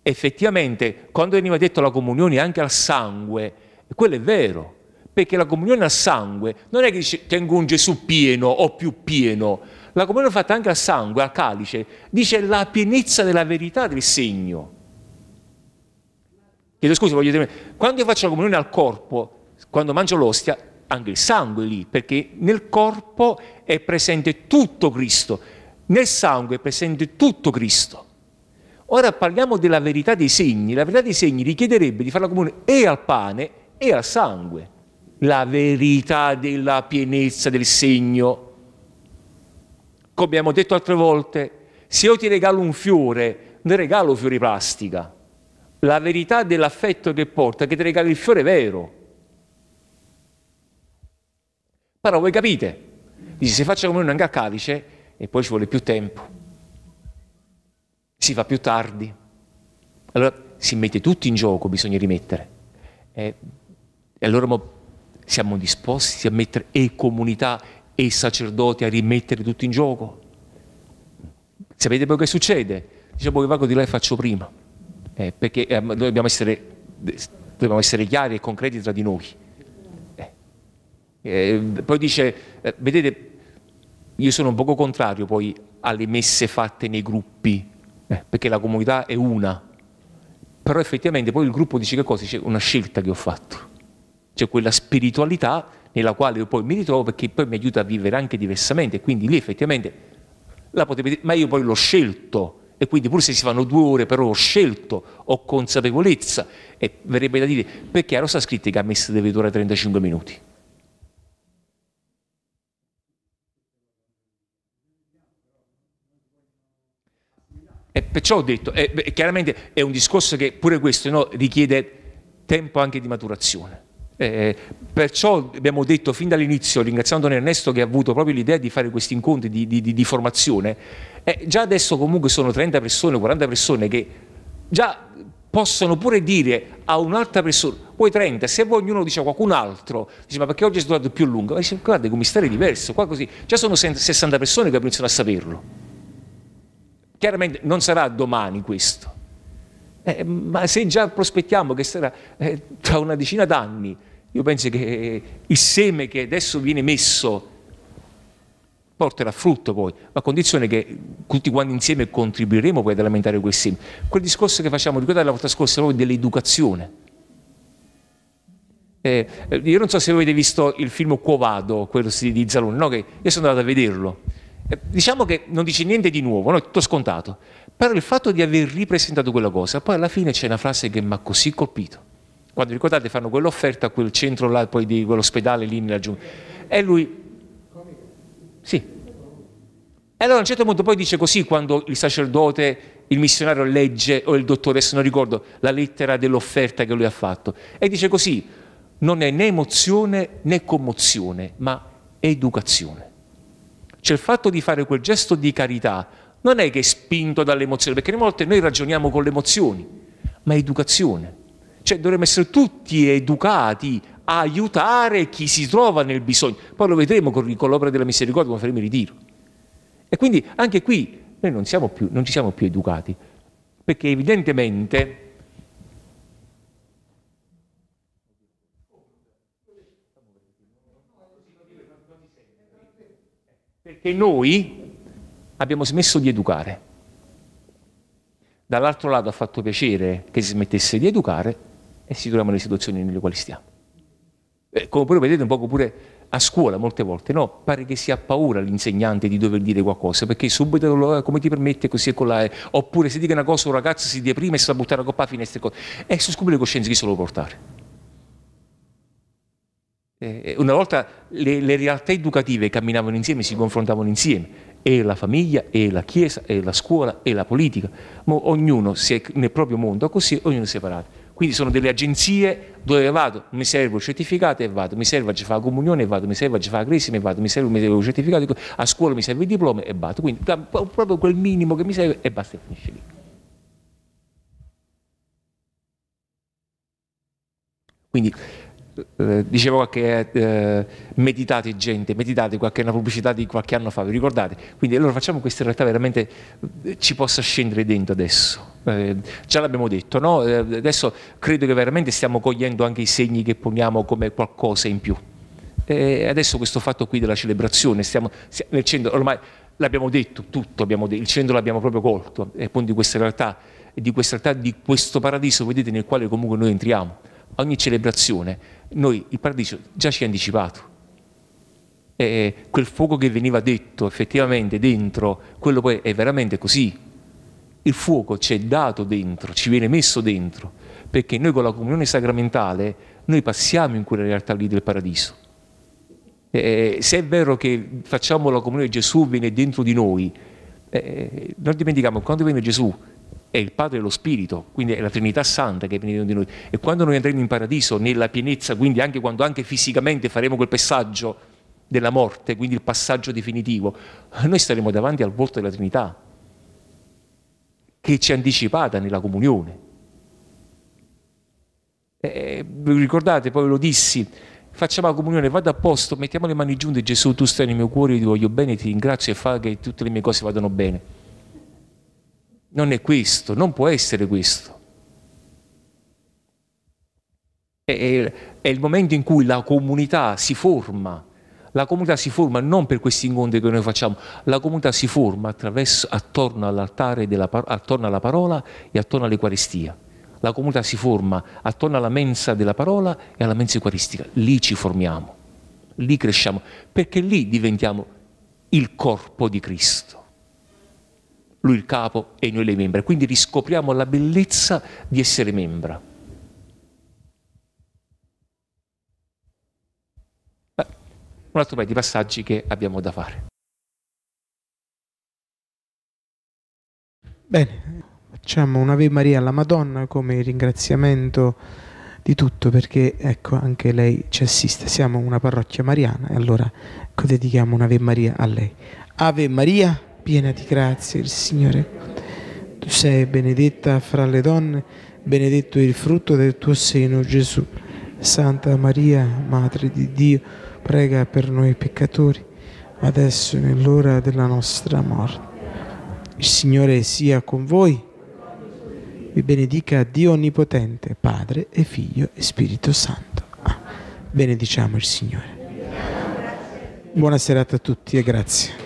Effettivamente, quando veniva detto la comunione anche al sangue, quello è vero perché la comunione a sangue non è che dice tengo un Gesù pieno o più pieno. La comunione fatta anche a sangue, a calice. Dice la pienezza della verità del segno. Chiedo scusa, voglio dire, quando io faccio la comunione al corpo, quando mangio l'ostia, anche il sangue è lì, perché nel corpo è presente tutto Cristo, nel sangue è presente tutto Cristo. Ora parliamo della verità dei segni. La verità dei segni richiederebbe di fare la comunione e al pane e al sangue la verità della pienezza del segno. Come abbiamo detto altre volte, se io ti regalo un fiore, ne regalo fiori plastica. La verità dell'affetto che porta è che ti regalo il fiore vero. Però voi capite, dici se faccio come un calice e poi ci vuole più tempo, si fa più tardi. Allora si mette tutto in gioco, bisogna rimettere. E, eh, e allora siamo disposti a mettere e comunità e sacerdoti a rimettere tutto in gioco? Sapete poi che succede? Diciamo che boh, vago di là e faccio prima, eh, perché eh, dobbiamo essere, dobbiamo essere, chiari e concreti tra di noi. Eh, eh poi dice, eh, vedete, io sono un poco contrario poi alle messe fatte nei gruppi, eh, perché la comunità è una, però effettivamente poi il gruppo dice che cosa? C'è una scelta che ho fatto c'è quella spiritualità nella quale io poi mi ritrovo perché poi mi aiuta a vivere anche diversamente, quindi lì effettivamente la potete vedere, ma io poi l'ho scelto e quindi pur se si fanno due ore però ho scelto, ho consapevolezza e verrebbe da dire perché a Rosa scritto che a messo deve durare 35 minuti. E perciò ho detto, è, chiaramente è un discorso che pure questo no, richiede tempo anche di maturazione. Eh, eh, perciò abbiamo detto fin dall'inizio, ringraziando Ernesto che ha avuto proprio l'idea di fare questi incontri di, di, di formazione, eh, già adesso comunque sono 30 persone, 40 persone che già possono pure dire a un'altra persona, poi 30, se vuoi ognuno dice a qualcun altro, dice ma perché oggi è stato più lungo, ma dice guarda che un è diverso, qua così, già sono 60 persone che cominciano a saperlo. Chiaramente non sarà domani questo, eh, ma se già prospettiamo che sarà eh, tra una decina d'anni, io penso che eh, il seme che adesso viene messo porterà frutto poi, a condizione che tutti quanti insieme contribuiremo poi ad alimentare quel seme. Quel discorso che facciamo, ricordate la volta scorsa, proprio dell'educazione. Eh, io non so se avete visto il film Cuovado, quello di Zalone, no? che io sono andato a vederlo. Eh, diciamo che non dice niente di nuovo, no? è tutto scontato però il fatto di aver ripresentato quella cosa, poi alla fine c'è una frase che mi ha così colpito. Quando ricordate fanno quell'offerta a quel centro là, poi di quell'ospedale lì nella giungla. E lui... Sì. E allora a un certo punto poi dice così quando il sacerdote, il missionario legge, o il dottore, se non ricordo, la lettera dell'offerta che lui ha fatto. E dice così, non è né emozione né commozione, ma educazione. Cioè il fatto di fare quel gesto di carità non è che è spinto dall'emozione, perché a volte noi ragioniamo con le emozioni, ma è educazione. Cioè dovremmo essere tutti educati a aiutare chi si trova nel bisogno. Poi lo vedremo con, con l'opera della misericordia come faremo il ritiro. E quindi anche qui noi non, più, non ci siamo più educati, perché evidentemente... Perché noi abbiamo smesso di educare. Dall'altro lato ha fatto piacere che si smettesse di educare e si troviamo nelle situazioni nelle quali stiamo. E eh, come pure vedete un po' pure a scuola molte volte, no? Pare che si ha paura l'insegnante di dover dire qualcosa, perché subito eh, come ti permette così e collare, eh. oppure se dica una cosa un ragazzo si dia prima e si sa buttare la coppa a finestra e cose. E su scoprire le coscienze chi se lo portare. Una volta le, le, realtà educative camminavano insieme, si confrontavano insieme e la famiglia, e la chiesa, e la scuola, e la politica. Mo ognuno si è nel proprio mondo, così ognuno è separato. Quindi sono delle agenzie dove vado, mi servo il certificato e vado, mi serve a fare la comunione e vado, mi serve a fare la cresima e vado, mi serve, mi serve il certificato, a scuola mi serve il diploma e vado. Quindi proprio quel minimo che mi serve e basta e finisce lì. Quindi eh, eh, dicevo qualche eh, meditate gente, meditate qualche, una pubblicità di qualche anno fa, vi ricordate? Quindi allora facciamo questa realtà veramente eh, ci possa scendere dentro adesso. già l'abbiamo detto, no? adesso credo che veramente stiamo cogliendo anche i segni che poniamo come qualcosa in più. E adesso questo fatto qui della celebrazione, stiamo, stiamo nel centro, ormai l'abbiamo detto tutto, abbiamo detto, il centro l'abbiamo proprio colto, è appunto di questa realtà, di questa realtà, di questo paradiso, vedete, nel quale comunque noi entriamo. Ogni celebrazione noi il paradiso già ci ha anticipato. E quel fuoco che veniva detto effettivamente dentro, quello poi è veramente così. Il fuoco ci è dato dentro, ci viene messo dentro, perché noi con la comunione sacramentale noi passiamo in quella realtà lì del paradiso. Eh, se è vero che facciamo la comunione di Gesù viene dentro di noi, eh, non dimentichiamo quando viene Gesù è il Padre e lo Spirito, quindi è la Trinità Santa che è venuta di noi. E quando noi andremo in paradiso, nella pienezza, quindi anche quando anche fisicamente faremo quel passaggio della morte, quindi il passaggio definitivo, noi staremo davanti al volto della Trinità, che ci è anticipata nella comunione. E, ricordate, poi ve lo dissi, facciamo la comunione, vado a posto, mettiamo le mani giunte, Gesù tu stai nel mio cuore, io ti voglio bene, ti ringrazio e fa che tutte le mie cose vadano bene non è questo, non può essere questo. È, è il momento in cui la comunità si forma, la comunità si forma non per questi incontri che noi facciamo, la comunità si forma attorno all'altare, attorno alla parola e attorno all'Eucaristia. La comunità si forma attorno alla mensa della parola e alla mensa eucaristica. Lì ci formiamo, lì cresciamo, perché lì diventiamo il corpo di Cristo lui il capo e noi le membra. Quindi riscopriamo la bellezza di essere membra. Beh, un altro paio di passaggi che abbiamo da fare. Bene, facciamo un'Ave Maria alla Madonna come ringraziamento di tutto perché ecco anche lei ci assiste, siamo una parrocchia mariana e allora ecco, dedichiamo un'Ave Maria a lei. Ave Maria piena di grazia, il Signore Tu sei benedetta fra le donne, benedetto il frutto del tuo seno, Gesù. Santa Maria, Madre di Dio, prega per noi peccatori, adesso e nell'ora della nostra morte. Il Signore sia con voi. Vi benedica Dio Onnipotente, Padre e Figlio e Spirito Santo. benediciamo il Signore. Buona serata a tutti e grazie.